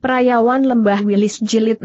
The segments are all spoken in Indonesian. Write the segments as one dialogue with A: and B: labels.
A: Perayawan Lembah Wilis Jilid 16.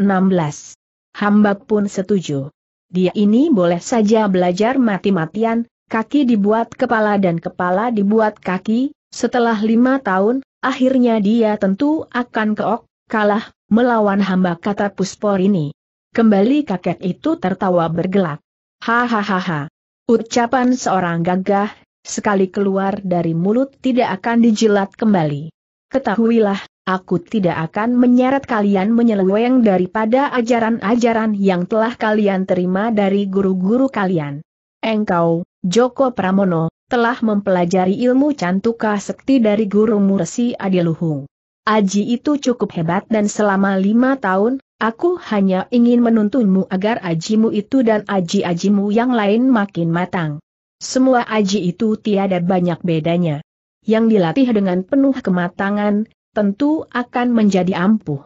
A: Hamba pun setuju. Dia ini boleh saja belajar mati-matian, kaki dibuat kepala dan kepala dibuat kaki, setelah lima tahun, akhirnya dia tentu akan keok, kalah, melawan hamba kata Puspor ini. Kembali kakek itu tertawa bergelak. Hahaha. Ucapan seorang gagah, sekali keluar dari mulut tidak akan dijilat kembali. Ketahuilah, Aku tidak akan menyeret kalian menyeleweng daripada ajaran-ajaran yang telah kalian terima dari guru-guru kalian. Engkau, Joko Pramono, telah mempelajari ilmu cantuka sekti dari guru Mursi Adiluhung. Aji itu cukup hebat dan selama lima tahun, aku hanya ingin menuntunmu agar ajimu itu dan aji-ajimu yang lain makin matang. Semua aji itu tiada banyak bedanya. Yang dilatih dengan penuh kematangan, tentu akan menjadi ampuh.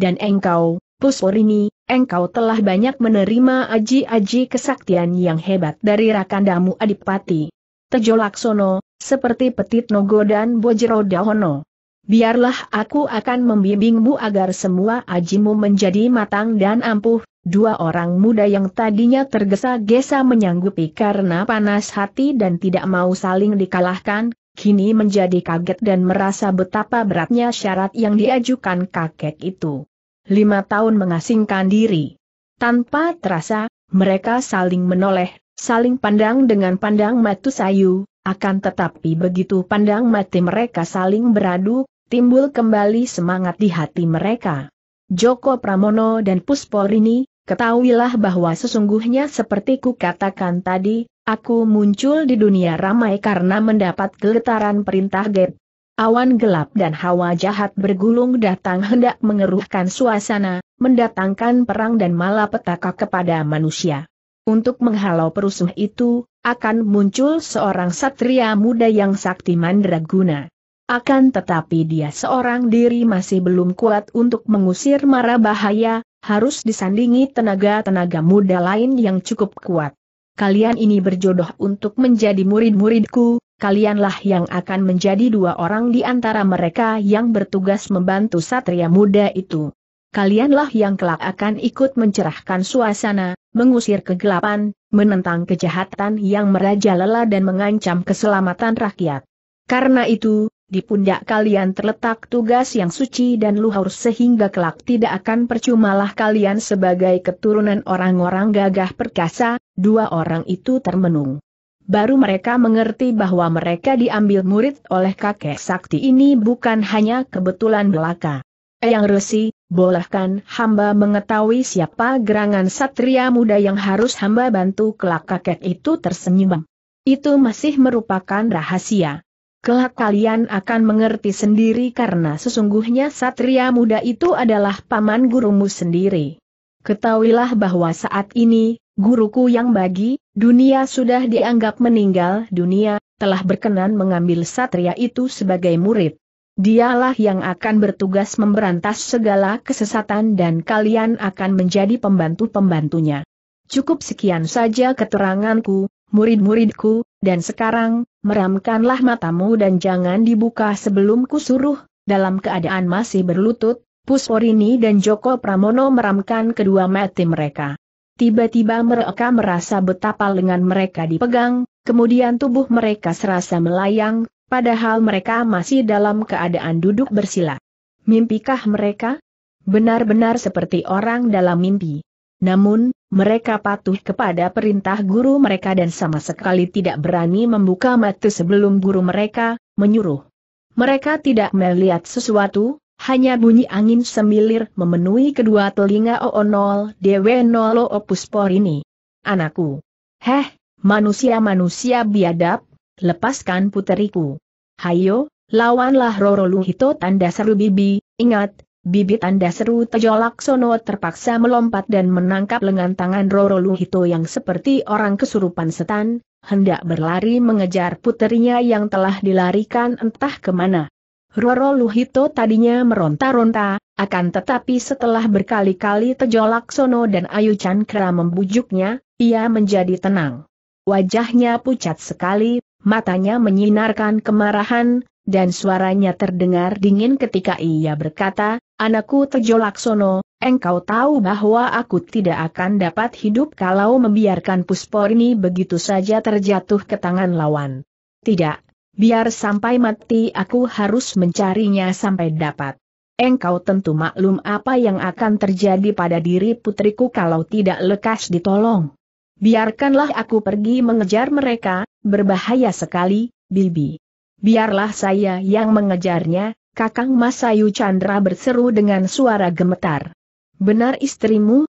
A: Dan engkau, Pusporini, engkau telah banyak menerima aji-aji kesaktian yang hebat dari Rakandamu Adipati. Tejolaksono, seperti Petit Nogo dan Bojero Dahono. Biarlah aku akan membimbingmu agar semua ajimu menjadi matang dan ampuh, dua orang muda yang tadinya tergesa-gesa menyanggupi karena panas hati dan tidak mau saling dikalahkan, kini menjadi kaget dan merasa betapa beratnya syarat yang diajukan kakek itu. Lima tahun mengasingkan diri. Tanpa terasa, mereka saling menoleh, saling pandang dengan pandang matu sayu, akan tetapi begitu pandang mati mereka saling beradu, timbul kembali semangat di hati mereka. Joko Pramono dan Pusporini, ketahuilah bahwa sesungguhnya seperti ku katakan tadi, Aku muncul di dunia ramai karena mendapat geletaran perintah Get. Awan gelap dan hawa jahat bergulung datang hendak mengeruhkan suasana, mendatangkan perang dan malapetaka kepada manusia. Untuk menghalau perusuh itu, akan muncul seorang satria muda yang sakti mandraguna. Akan tetapi dia seorang diri masih belum kuat untuk mengusir mara bahaya, harus disandingi tenaga-tenaga muda lain yang cukup kuat kalian ini berjodoh untuk menjadi murid-muridku, kalianlah yang akan menjadi dua orang di antara mereka yang bertugas membantu satria muda itu. Kalianlah yang kelak akan ikut mencerahkan suasana, mengusir kegelapan, menentang kejahatan yang merajalela dan mengancam keselamatan rakyat. Karena itu, di pundak kalian terletak tugas yang suci dan luhur sehingga kelak tidak akan percumalah kalian sebagai keturunan orang-orang gagah perkasa, Dua orang itu termenung. Baru mereka mengerti bahwa mereka diambil murid oleh kakek sakti ini bukan hanya kebetulan belaka. Eyang Resi, bolehkan hamba mengetahui siapa gerangan satria muda yang harus hamba bantu kelak kakek itu tersenyum. Itu masih merupakan rahasia. Kelak kalian akan mengerti sendiri karena sesungguhnya satria muda itu adalah paman gurumu sendiri. Ketahuilah bahwa saat ini, guruku yang bagi, dunia sudah dianggap meninggal dunia, telah berkenan mengambil satria itu sebagai murid. Dialah yang akan bertugas memberantas segala kesesatan dan kalian akan menjadi pembantu-pembantunya. Cukup sekian saja keteranganku, murid-muridku, dan sekarang, meramkanlah matamu dan jangan dibuka sebelum kusuruh, dalam keadaan masih berlutut, Pusporini dan Joko Pramono meramkan kedua mati mereka. Tiba-tiba mereka merasa betapa lengan mereka dipegang, kemudian tubuh mereka serasa melayang, padahal mereka masih dalam keadaan duduk bersila. Mimpikah mereka? Benar-benar seperti orang dalam mimpi. Namun, mereka patuh kepada perintah guru mereka dan sama sekali tidak berani membuka mata sebelum guru mereka menyuruh. Mereka tidak melihat sesuatu, hanya bunyi angin semilir memenuhi kedua telinga OO0 DW0 Opus Por ini. Anakku. Heh, manusia-manusia biadab, lepaskan puteriku. Hayo, lawanlah Roro Luhito tanda seru bibi, ingat, bibi tanda seru Tejo Laksono terpaksa melompat dan menangkap lengan tangan Roro Luhito yang seperti orang kesurupan setan, hendak berlari mengejar puterinya yang telah dilarikan entah kemana. Roro Luhito tadinya meronta-ronta, akan tetapi setelah berkali-kali Tejo Laksono dan Ayu Chandra membujuknya, ia menjadi tenang. Wajahnya pucat sekali, matanya menyinarkan kemarahan, dan suaranya terdengar dingin ketika ia berkata, Anakku Tejo Laksono, engkau tahu bahwa aku tidak akan dapat hidup kalau membiarkan Puspor ini begitu saja terjatuh ke tangan lawan. Tidak, Biar sampai mati aku harus mencarinya sampai dapat. Engkau tentu maklum apa yang akan terjadi pada diri putriku kalau tidak lekas ditolong. Biarkanlah aku pergi mengejar mereka, berbahaya sekali, Bibi. Biarlah saya yang mengejarnya, Kakang Masayu Chandra berseru dengan suara gemetar. Benar istrimu,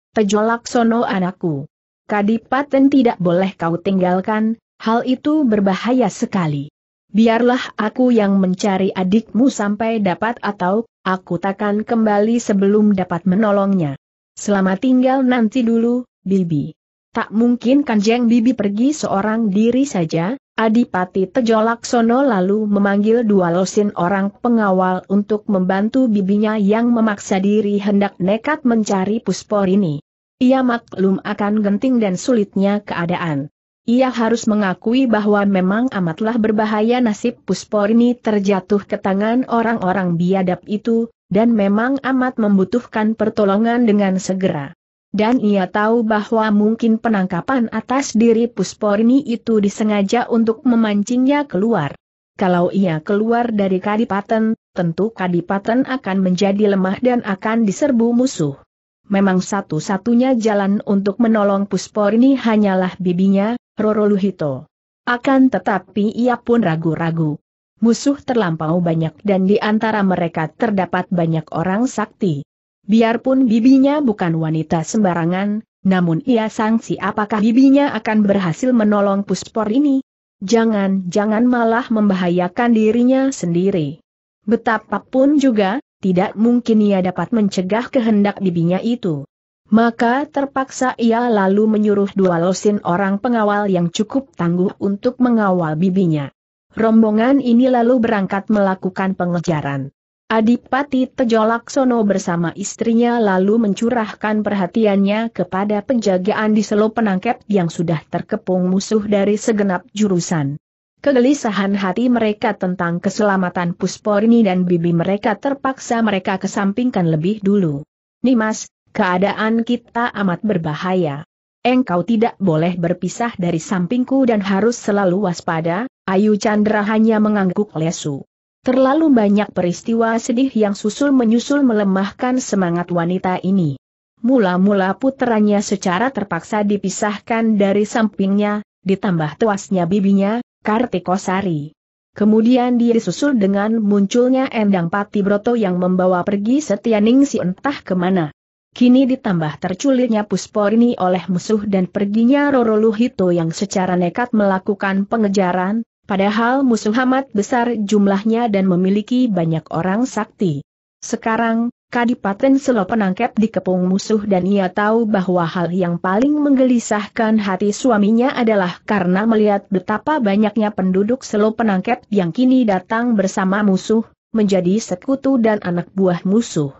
A: Sono anakku. Kadipaten tidak boleh kau tinggalkan, hal itu berbahaya sekali biarlah aku yang mencari adikmu sampai dapat atau, aku takkan kembali sebelum dapat menolongnya. Selamat tinggal nanti dulu, Bibi. Tak mungkin Kanjeng Bibi pergi seorang diri saja, Adipati Tejo Sono lalu memanggil dua losin orang pengawal untuk membantu bibinya yang memaksa diri hendak nekat mencari puspor ini. Ia maklum akan genting dan sulitnya keadaan. Ia harus mengakui bahwa memang amatlah berbahaya nasib Pusporni terjatuh ke tangan orang-orang biadab itu, dan memang amat membutuhkan pertolongan dengan segera. Dan ia tahu bahwa mungkin penangkapan atas diri Pusporni itu disengaja untuk memancingnya keluar. Kalau ia keluar dari Kadipaten, tentu Kadipaten akan menjadi lemah dan akan diserbu musuh. Memang satu-satunya jalan untuk menolong Pusporni hanyalah bibinya, Roro Luhito. Akan tetapi ia pun ragu-ragu. Musuh terlampau banyak dan di antara mereka terdapat banyak orang sakti. Biarpun bibinya bukan wanita sembarangan, namun ia sangsi apakah bibinya akan berhasil menolong puspor ini? Jangan-jangan malah membahayakan dirinya sendiri. Betapapun juga, tidak mungkin ia dapat mencegah kehendak bibinya itu. Maka terpaksa ia lalu menyuruh dua losin orang pengawal yang cukup tangguh untuk mengawal bibinya. Rombongan ini lalu berangkat melakukan pengejaran. Adipati Tejolaksono bersama istrinya lalu mencurahkan perhatiannya kepada penjagaan di selo penangkep yang sudah terkepung musuh dari segenap jurusan. Kegelisahan hati mereka tentang keselamatan Pusporni dan bibi mereka terpaksa mereka kesampingkan lebih dulu. Nimas, keadaan kita amat berbahaya. Engkau tidak boleh berpisah dari sampingku dan harus selalu waspada, Ayu Chandra hanya mengangguk lesu. Terlalu banyak peristiwa sedih yang susul-menyusul melemahkan semangat wanita ini. Mula-mula puteranya secara terpaksa dipisahkan dari sampingnya, ditambah tuasnya bibinya, Kartikosari. Kemudian dia disusul dengan munculnya Endang Pati Broto yang membawa pergi Setianing si entah kemana. Kini ditambah terculitnya Pusporni oleh musuh dan perginya Roro Luhito yang secara nekat melakukan pengejaran, padahal musuh amat besar jumlahnya dan memiliki banyak orang sakti. Sekarang, Kadipaten Selo penangkep dikepung musuh dan ia tahu bahwa hal yang paling menggelisahkan hati suaminya adalah karena melihat betapa banyaknya penduduk Selo penangkep yang kini datang bersama musuh, menjadi sekutu dan anak buah musuh.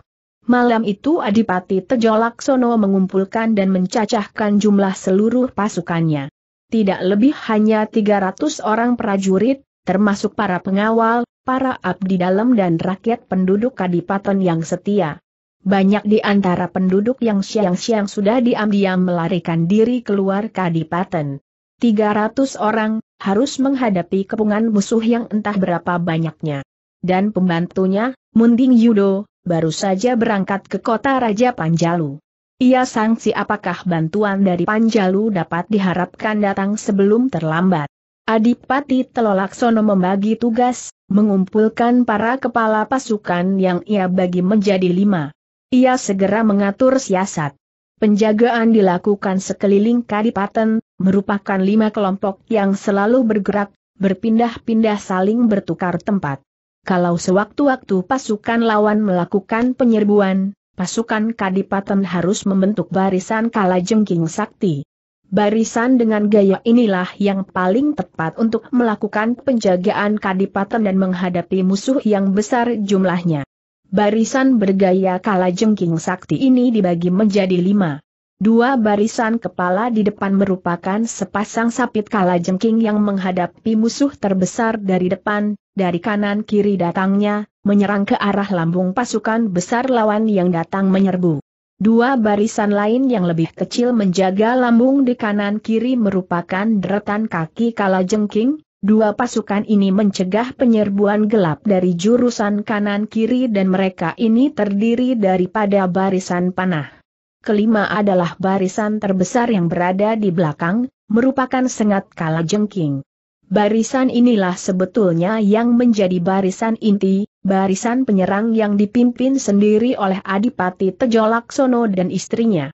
A: Malam itu Adipati Tejo Laksono mengumpulkan dan mencacahkan jumlah seluruh pasukannya. Tidak lebih hanya 300 orang prajurit, termasuk para pengawal, para abdi dalam dan rakyat penduduk kadipaten yang setia. Banyak di antara penduduk yang siang-siang sudah diam-diam melarikan diri keluar kadipaten. 300 orang, harus menghadapi kepungan musuh yang entah berapa banyaknya. Dan pembantunya, Munding Yudo, baru saja berangkat ke kota Raja Panjalu. Ia sangsi apakah bantuan dari Panjalu dapat diharapkan datang sebelum terlambat. Adipati Telolaksono membagi tugas, mengumpulkan para kepala pasukan yang ia bagi menjadi lima. Ia segera mengatur siasat. Penjagaan dilakukan sekeliling Kadipaten, merupakan lima kelompok yang selalu bergerak, berpindah-pindah saling bertukar tempat kalau sewaktu-waktu pasukan lawan melakukan penyerbuan, pasukan Kadipaten harus membentuk barisan Kalajengking sakti. Barisan dengan gaya inilah yang paling tepat untuk melakukan penjagaan Kadipaten dan menghadapi musuh yang besar jumlahnya. Barisan bergaya Kalajengking sakti ini dibagi menjadi lima. Dua barisan kepala di depan merupakan sepasang sapit kala jengking yang menghadapi musuh terbesar dari depan, dari kanan kiri datangnya, menyerang ke arah lambung pasukan besar lawan yang datang menyerbu. Dua barisan lain yang lebih kecil menjaga lambung di kanan kiri merupakan deretan kaki kala jengking, dua pasukan ini mencegah penyerbuan gelap dari jurusan kanan kiri dan mereka ini terdiri daripada barisan panah kelima adalah barisan terbesar yang berada di belakang, merupakan sengat kala jengking. Barisan inilah sebetulnya yang menjadi barisan inti, barisan penyerang yang dipimpin sendiri oleh Adipati Tejolaksono dan istrinya.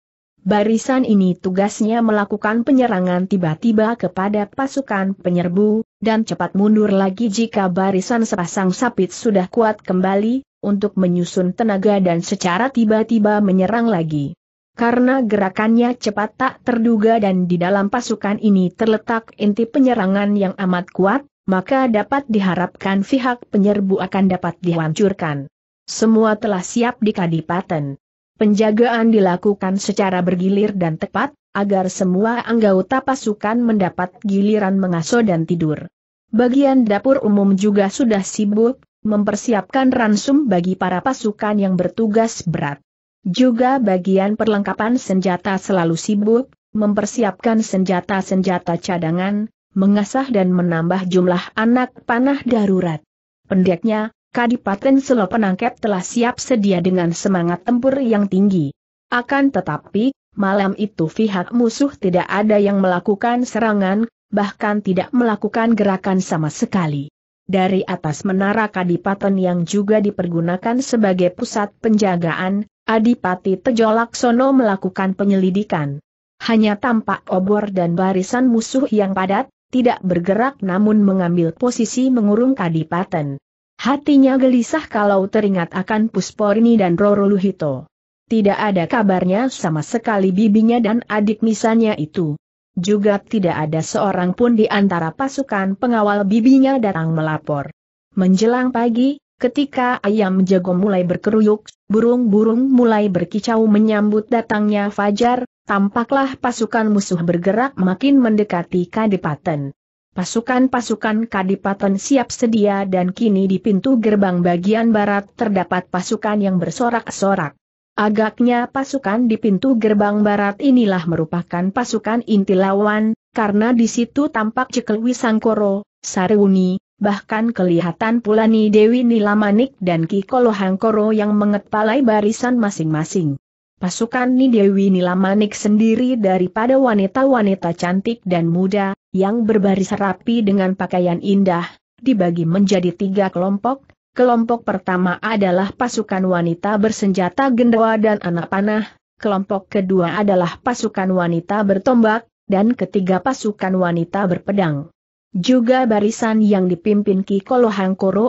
A: Barisan ini tugasnya melakukan penyerangan tiba-tiba kepada pasukan penyerbu, dan cepat mundur lagi jika barisan sepasang sapit sudah kuat kembali, untuk menyusun tenaga dan secara tiba-tiba menyerang lagi karena gerakannya cepat tak terduga dan di dalam pasukan ini terletak inti penyerangan yang amat kuat, maka dapat diharapkan pihak penyerbu akan dapat dihancurkan. Semua telah siap di kadipaten. Penjagaan dilakukan secara bergilir dan tepat, agar semua anggota pasukan mendapat giliran mengasuh dan tidur. Bagian dapur umum juga sudah sibuk, mempersiapkan ransum bagi para pasukan yang bertugas berat. Juga bagian perlengkapan senjata selalu sibuk, mempersiapkan senjata-senjata cadangan, mengasah dan menambah jumlah anak panah darurat. Pendeknya, Kadipaten Selo Penangkep telah siap sedia dengan semangat tempur yang tinggi. Akan tetapi, malam itu pihak musuh tidak ada yang melakukan serangan, bahkan tidak melakukan gerakan sama sekali. Dari atas menara Kadipaten yang juga dipergunakan sebagai pusat penjagaan, Adipati Tejolaksono melakukan penyelidikan. Hanya tampak obor dan barisan musuh yang padat, tidak bergerak namun mengambil posisi mengurung kadipaten. Hatinya gelisah kalau teringat akan Pusporni dan Roro Luhito. Tidak ada kabarnya sama sekali bibinya dan adik misanya itu. Juga tidak ada seorang pun di antara pasukan pengawal bibinya datang melapor. Menjelang pagi, Ketika ayam jago mulai berkeruyuk, burung-burung mulai berkicau menyambut datangnya fajar, tampaklah pasukan musuh bergerak makin mendekati Kadipaten. Pasukan-pasukan Kadipaten siap sedia dan kini di pintu gerbang bagian barat terdapat pasukan yang bersorak-sorak. Agaknya pasukan di pintu gerbang barat inilah merupakan pasukan inti lawan, karena di situ tampak cekelwi Sangkoro Saruni, bahkan kelihatan pula Ni Dewi Nilamanik dan Ki Kolohangkoro yang mengepalai barisan masing-masing. Pasukan Ni Dewi Nilamanik sendiri daripada wanita-wanita cantik dan muda, yang berbaris rapi dengan pakaian indah, dibagi menjadi tiga kelompok. Kelompok pertama adalah pasukan wanita bersenjata gendawa dan anak panah, kelompok kedua adalah pasukan wanita bertombak, dan ketiga pasukan wanita berpedang. Juga barisan yang dipimpin Ki Koro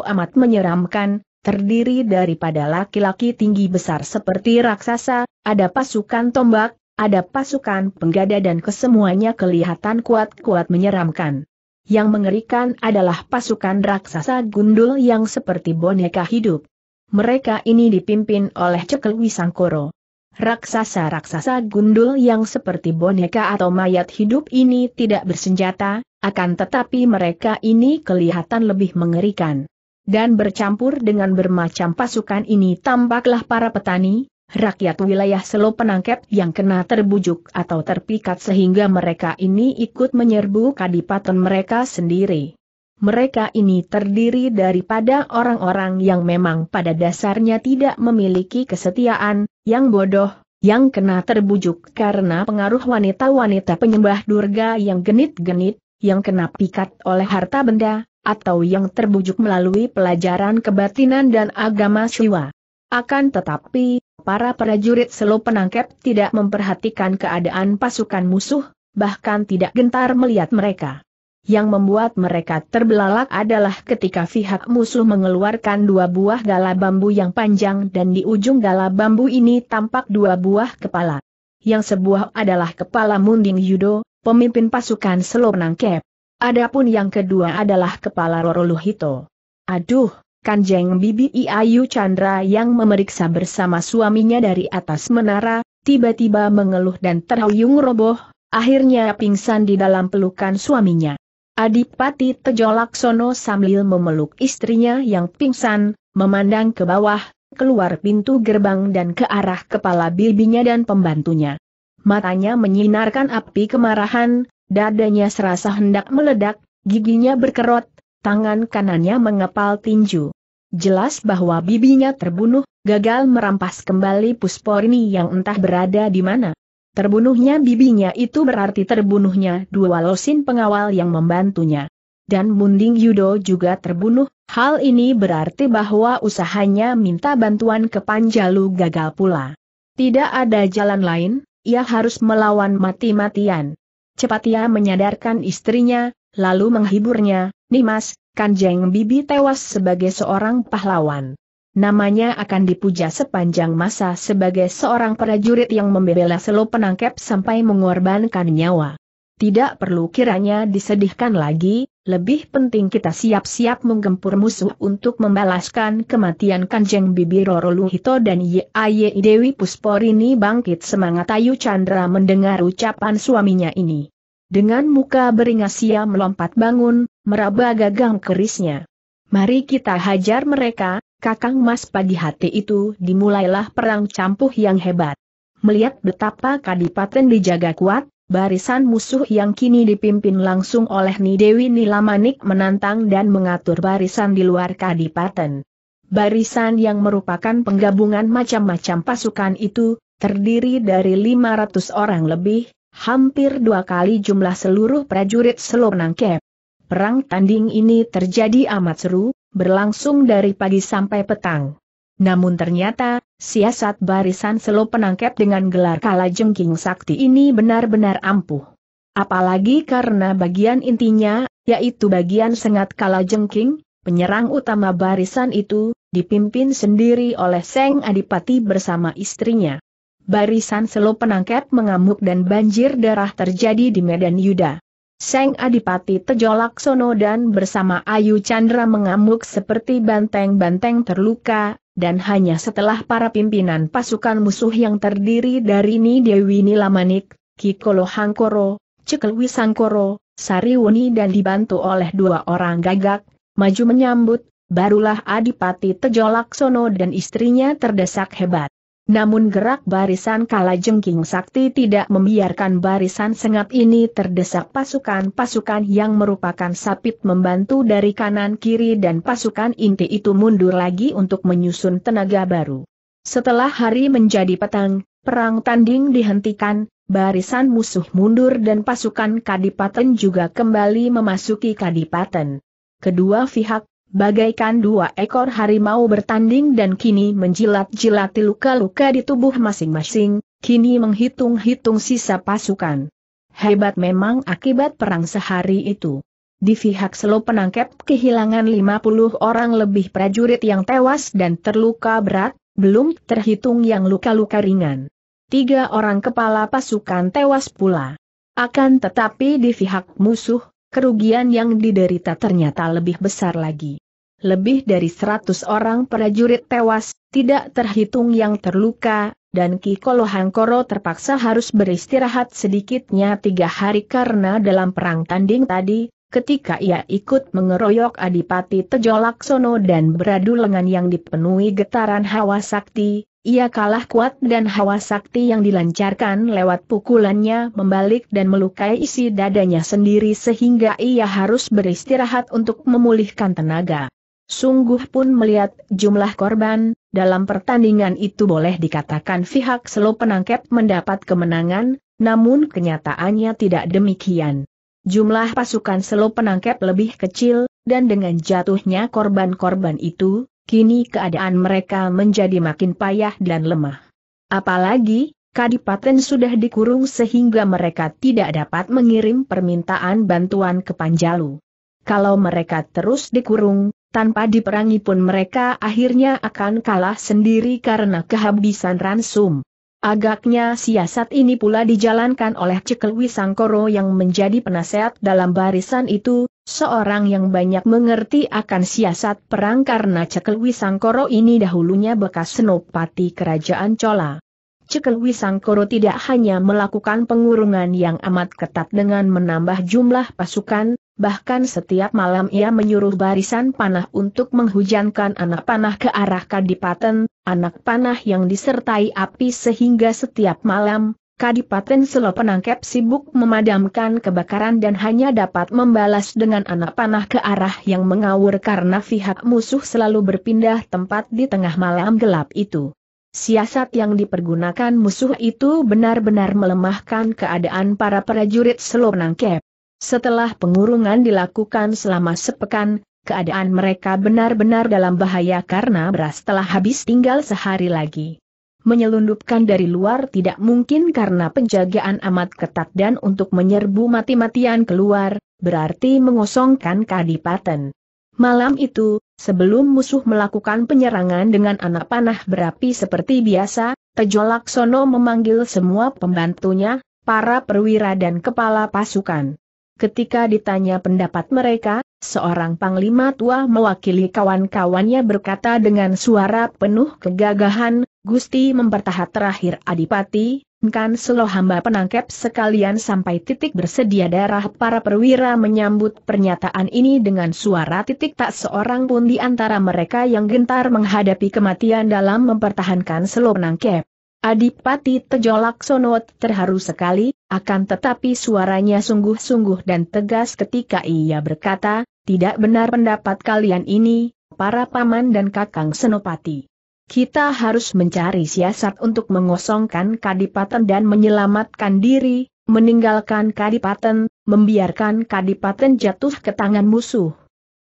A: amat menyeramkan, terdiri daripada laki-laki tinggi besar seperti raksasa, ada pasukan tombak, ada pasukan penggada dan kesemuanya kelihatan kuat-kuat menyeramkan. Yang mengerikan adalah pasukan raksasa gundul yang seperti boneka hidup. Mereka ini dipimpin oleh Cekel Wisangkoro. Raksasa-raksasa gundul yang seperti boneka atau mayat hidup ini tidak bersenjata, akan tetapi mereka ini kelihatan lebih mengerikan. Dan bercampur dengan bermacam pasukan ini tampaklah para petani, rakyat wilayah Selo penangkep yang kena terbujuk atau terpikat sehingga mereka ini ikut menyerbu kadipaten mereka sendiri. Mereka ini terdiri daripada orang-orang yang memang pada dasarnya tidak memiliki kesetiaan, yang bodoh, yang kena terbujuk karena pengaruh wanita-wanita penyembah durga yang genit-genit, yang kena pikat oleh harta benda, atau yang terbujuk melalui pelajaran kebatinan dan agama siwa. Akan tetapi, para prajurit selo penangkep tidak memperhatikan keadaan pasukan musuh, bahkan tidak gentar melihat mereka. Yang membuat mereka terbelalak adalah ketika pihak musuh mengeluarkan dua buah gala bambu yang panjang dan di ujung gala bambu ini tampak dua buah kepala. Yang sebuah adalah kepala Munding Yudo, pemimpin pasukan selonang kep. Adapun yang kedua adalah kepala Roroluhito. Aduh, Kanjeng Bibi Iayu Chandra yang memeriksa bersama suaminya dari atas menara, tiba-tiba mengeluh dan terhuyung roboh, akhirnya pingsan di dalam pelukan suaminya. Adipati Tejolaksono sambil memeluk istrinya yang pingsan, memandang ke bawah, keluar pintu gerbang dan ke arah kepala bibinya dan pembantunya. Matanya menyinarkan api kemarahan, dadanya serasa hendak meledak, giginya berkerut, tangan kanannya mengepal tinju. Jelas bahwa bibinya terbunuh, gagal merampas kembali Pusporni yang entah berada di mana. Terbunuhnya bibinya itu berarti terbunuhnya dua losin pengawal yang membantunya. Dan Munding Yudo juga terbunuh, hal ini berarti bahwa usahanya minta bantuan ke Panjalu gagal pula. Tidak ada jalan lain, ia harus melawan mati-matian. Cepat ia menyadarkan istrinya, lalu menghiburnya, Nimas, Kanjeng Bibi tewas sebagai seorang pahlawan namanya akan dipuja sepanjang masa sebagai seorang prajurit yang membela selo penangkep sampai mengorbankan nyawa. Tidak perlu kiranya disedihkan lagi, lebih penting kita siap-siap menggempur musuh untuk membalaskan kematian Kanjeng Bibi Roro Luhito dan Yaye Dewi Pusporini bangkit semangat Ayu Chandra mendengar ucapan suaminya ini. Dengan muka beringas ia melompat bangun, meraba gagang kerisnya. Mari kita hajar mereka, Kakang Mas pagi hati itu dimulailah perang campuh yang hebat. Melihat betapa kadipaten dijaga kuat, barisan musuh yang kini dipimpin langsung oleh Nidewi Nilamanik menantang dan mengatur barisan di luar kadipaten. Barisan yang merupakan penggabungan macam-macam pasukan itu, terdiri dari 500 orang lebih, hampir dua kali jumlah seluruh prajurit Selonangkep. Perang tanding ini terjadi amat seru, berlangsung dari pagi sampai petang. Namun ternyata, siasat barisan selo penangkap dengan gelar kala jengking sakti ini benar-benar ampuh. Apalagi karena bagian intinya, yaitu bagian sengat kala jengking, penyerang utama barisan itu, dipimpin sendiri oleh Seng Adipati bersama istrinya. Barisan selo penangkap mengamuk dan banjir darah terjadi di medan Yuda. Seng Adipati Tejo Laksono dan bersama Ayu Chandra mengamuk seperti banteng-banteng terluka, dan hanya setelah para pimpinan pasukan musuh yang terdiri dari Ni Dewi Nilamanik, Kikolo Hangkoro, Cekelwi Sangkoro, Sariwuni dan dibantu oleh dua orang gagak, maju menyambut, barulah Adipati Tejo Laksono dan istrinya terdesak hebat. Namun gerak barisan Kalajengking Sakti tidak membiarkan barisan sengat ini terdesak pasukan-pasukan yang merupakan sapit membantu dari kanan kiri dan pasukan inti itu mundur lagi untuk menyusun tenaga baru. Setelah hari menjadi petang, perang tanding dihentikan, barisan musuh mundur dan pasukan Kadipaten juga kembali memasuki Kadipaten. Kedua pihak bagaikan dua ekor harimau bertanding dan kini menjilat-jilati luka-luka di tubuh masing-masing, kini menghitung-hitung sisa pasukan. Hebat memang akibat perang sehari itu. Di pihak Selo penangkap kehilangan 50 orang lebih prajurit yang tewas dan terluka berat, belum terhitung yang luka-luka ringan. Tiga orang kepala pasukan tewas pula. Akan tetapi di pihak musuh, kerugian yang diderita ternyata lebih besar lagi lebih dari seratus orang prajurit tewas, tidak terhitung yang terluka, dan Ki Kolohangkoro terpaksa harus beristirahat sedikitnya tiga hari karena dalam perang tanding tadi, ketika ia ikut mengeroyok Adipati Tejolaksono dan beradu lengan yang dipenuhi getaran hawa sakti, ia kalah kuat dan hawa sakti yang dilancarkan lewat pukulannya membalik dan melukai isi dadanya sendiri sehingga ia harus beristirahat untuk memulihkan tenaga. Sungguh pun melihat jumlah korban, dalam pertandingan itu boleh dikatakan pihak selo penangkep mendapat kemenangan, namun kenyataannya tidak demikian. Jumlah pasukan selo penangkep lebih kecil, dan dengan jatuhnya korban-korban itu, kini keadaan mereka menjadi makin payah dan lemah. Apalagi, Kadipaten sudah dikurung sehingga mereka tidak dapat mengirim permintaan bantuan ke Panjalu. Kalau mereka terus dikurung, tanpa diperangi pun mereka akhirnya akan kalah sendiri karena kehabisan ransum. Agaknya siasat ini pula dijalankan oleh Cekel Wisangkoro yang menjadi penasehat dalam barisan itu, seorang yang banyak mengerti akan siasat perang karena Cekel Wisangkoro ini dahulunya bekas senopati kerajaan Cola. Cekel Wisangkoro tidak hanya melakukan pengurungan yang amat ketat dengan menambah jumlah pasukan, Bahkan setiap malam ia menyuruh barisan panah untuk menghujankan anak panah ke arah kadipaten, anak panah yang disertai api sehingga setiap malam, Kadipaten Selo Penangkep sibuk memadamkan kebakaran dan hanya dapat membalas dengan anak panah ke arah yang mengawur karena pihak musuh selalu berpindah tempat di tengah malam gelap itu. Siasat yang dipergunakan musuh itu benar-benar melemahkan keadaan para prajurit Selo Penangkep. Setelah pengurungan dilakukan selama sepekan, keadaan mereka benar-benar dalam bahaya karena beras telah habis tinggal sehari lagi. Menyelundupkan dari luar tidak mungkin karena penjagaan amat ketat dan untuk menyerbu mati-matian keluar, berarti mengosongkan kadipaten. Malam itu, sebelum musuh melakukan penyerangan dengan anak panah berapi seperti biasa, Tejo memanggil semua pembantunya, para perwira dan kepala pasukan. Ketika ditanya pendapat mereka, seorang panglima tua mewakili kawan-kawannya berkata dengan suara penuh kegagahan, Gusti mempertahat terakhir Adipati, kan selo hamba penangkep sekalian sampai titik bersedia darah para perwira menyambut pernyataan ini dengan suara titik tak seorang pun di antara mereka yang gentar menghadapi kematian dalam mempertahankan selo penangkep. Adipati Tejo Laksono terharu sekali, akan tetapi suaranya sungguh-sungguh dan tegas ketika ia berkata, tidak benar pendapat kalian ini, para paman dan kakang Senopati. Kita harus mencari siasat untuk mengosongkan kadipaten dan menyelamatkan diri, meninggalkan kadipaten, membiarkan kadipaten jatuh ke tangan musuh.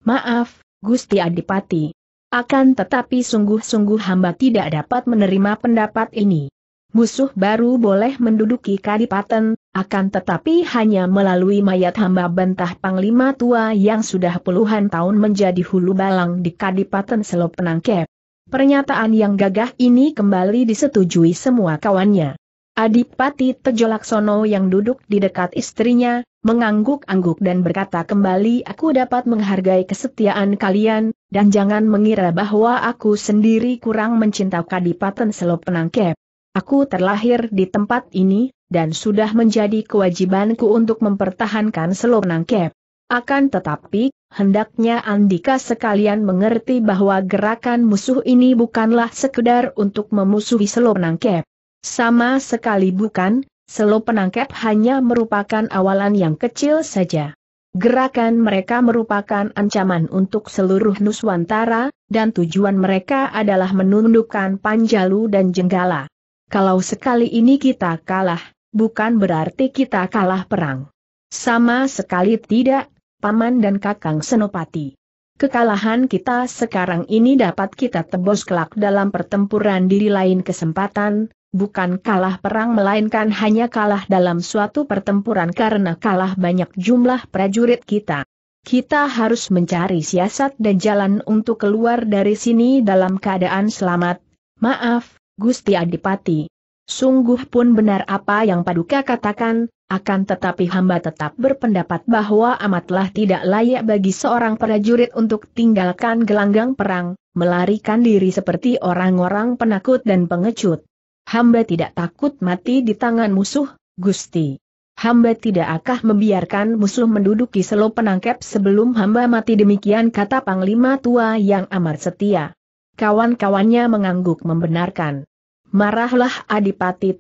A: Maaf, Gusti Adipati, akan tetapi sungguh-sungguh hamba tidak dapat menerima pendapat ini. Musuh baru boleh menduduki kadipaten, akan tetapi hanya melalui mayat hamba bantah Panglima Tua yang sudah puluhan tahun menjadi hulu balang di kadipaten Selop Penangkep. Pernyataan yang gagah ini kembali disetujui semua kawannya. Adipati Tejolaksono yang duduk di dekat istrinya, mengangguk-angguk dan berkata kembali aku dapat menghargai kesetiaan kalian, dan jangan mengira bahwa aku sendiri kurang mencintai kadipaten selop penangkep. Aku terlahir di tempat ini, dan sudah menjadi kewajibanku untuk mempertahankan selop penangkep. Akan tetapi, hendaknya Andika sekalian mengerti bahwa gerakan musuh ini bukanlah sekedar untuk memusuhi selop penangkep. Sama sekali bukan, Selo penangkap hanya merupakan awalan yang kecil saja. Gerakan mereka merupakan ancaman untuk seluruh Nuswantara, dan tujuan mereka adalah menundukkan Panjalu dan Jenggala. Kalau sekali ini kita kalah, bukan berarti kita kalah perang. Sama sekali tidak, Paman dan Kakang Senopati. Kekalahan kita sekarang ini dapat kita tebus kelak dalam pertempuran diri lain kesempatan, bukan kalah perang melainkan hanya kalah dalam suatu pertempuran karena kalah banyak jumlah prajurit kita. Kita harus mencari siasat dan jalan untuk keluar dari sini dalam keadaan selamat. Maaf, Gusti Adipati. Sungguh pun benar apa yang Paduka katakan, akan tetapi hamba tetap berpendapat bahwa amatlah tidak layak bagi seorang prajurit untuk tinggalkan gelanggang perang, melarikan diri seperti orang-orang penakut dan pengecut hamba tidak takut mati di tangan musuh, Gusti. Hamba tidak akan membiarkan musuh menduduki selo penangkap sebelum hamba mati demikian kata Panglima Tua yang amat setia. Kawan-kawannya mengangguk membenarkan. Marahlah Adipati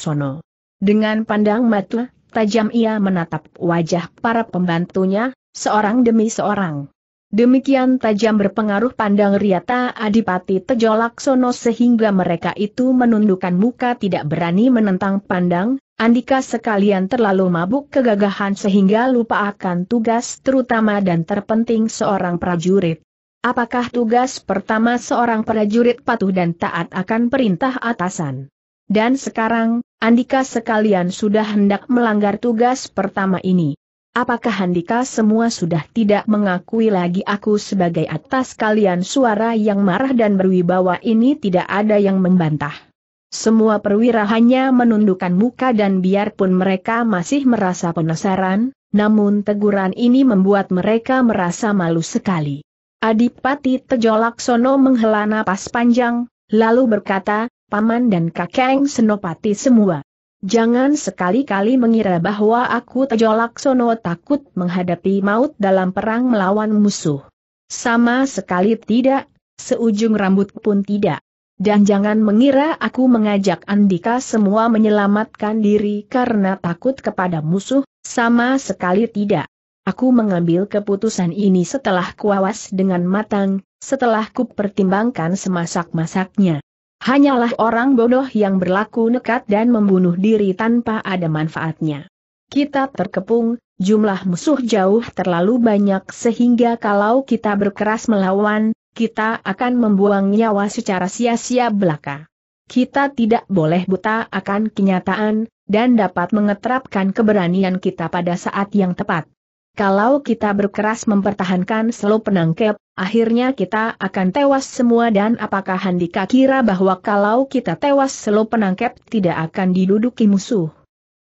A: Sono. Dengan pandang mata, tajam ia menatap wajah para pembantunya, seorang demi seorang. Demikian tajam berpengaruh pandang Riata Adipati Tejo Laksono sehingga mereka itu menundukkan muka tidak berani menentang pandang, Andika sekalian terlalu mabuk kegagahan sehingga lupa akan tugas terutama dan terpenting seorang prajurit. Apakah tugas pertama seorang prajurit patuh dan taat akan perintah atasan? Dan sekarang, Andika sekalian sudah hendak melanggar tugas pertama ini. Apakah Handika semua sudah tidak mengakui lagi aku sebagai atas kalian suara yang marah dan berwibawa ini tidak ada yang membantah. Semua perwira hanya menundukkan muka dan biarpun mereka masih merasa penasaran, namun teguran ini membuat mereka merasa malu sekali. Adipati Tejolaksono menghela napas panjang, lalu berkata, Paman dan Kakeng Senopati semua. Jangan sekali-kali mengira bahwa aku terjolak sono takut menghadapi maut dalam perang melawan musuh. Sama sekali tidak, seujung rambut pun tidak. Dan jangan mengira aku mengajak Andika semua menyelamatkan diri karena takut kepada musuh, sama sekali tidak. Aku mengambil keputusan ini setelah kuawas dengan matang, setelah kupertimbangkan pertimbangkan semasak-masaknya. Hanyalah orang bodoh yang berlaku nekat dan membunuh diri tanpa ada manfaatnya. Kita terkepung, jumlah musuh jauh terlalu banyak sehingga kalau kita berkeras melawan, kita akan membuang nyawa secara sia-sia belaka. Kita tidak boleh buta akan kenyataan, dan dapat mengetrapkan keberanian kita pada saat yang tepat. Kalau kita berkeras mempertahankan selo penangkep, akhirnya kita akan tewas semua dan apakah Handika kira bahwa kalau kita tewas selo penangkep tidak akan diduduki musuh?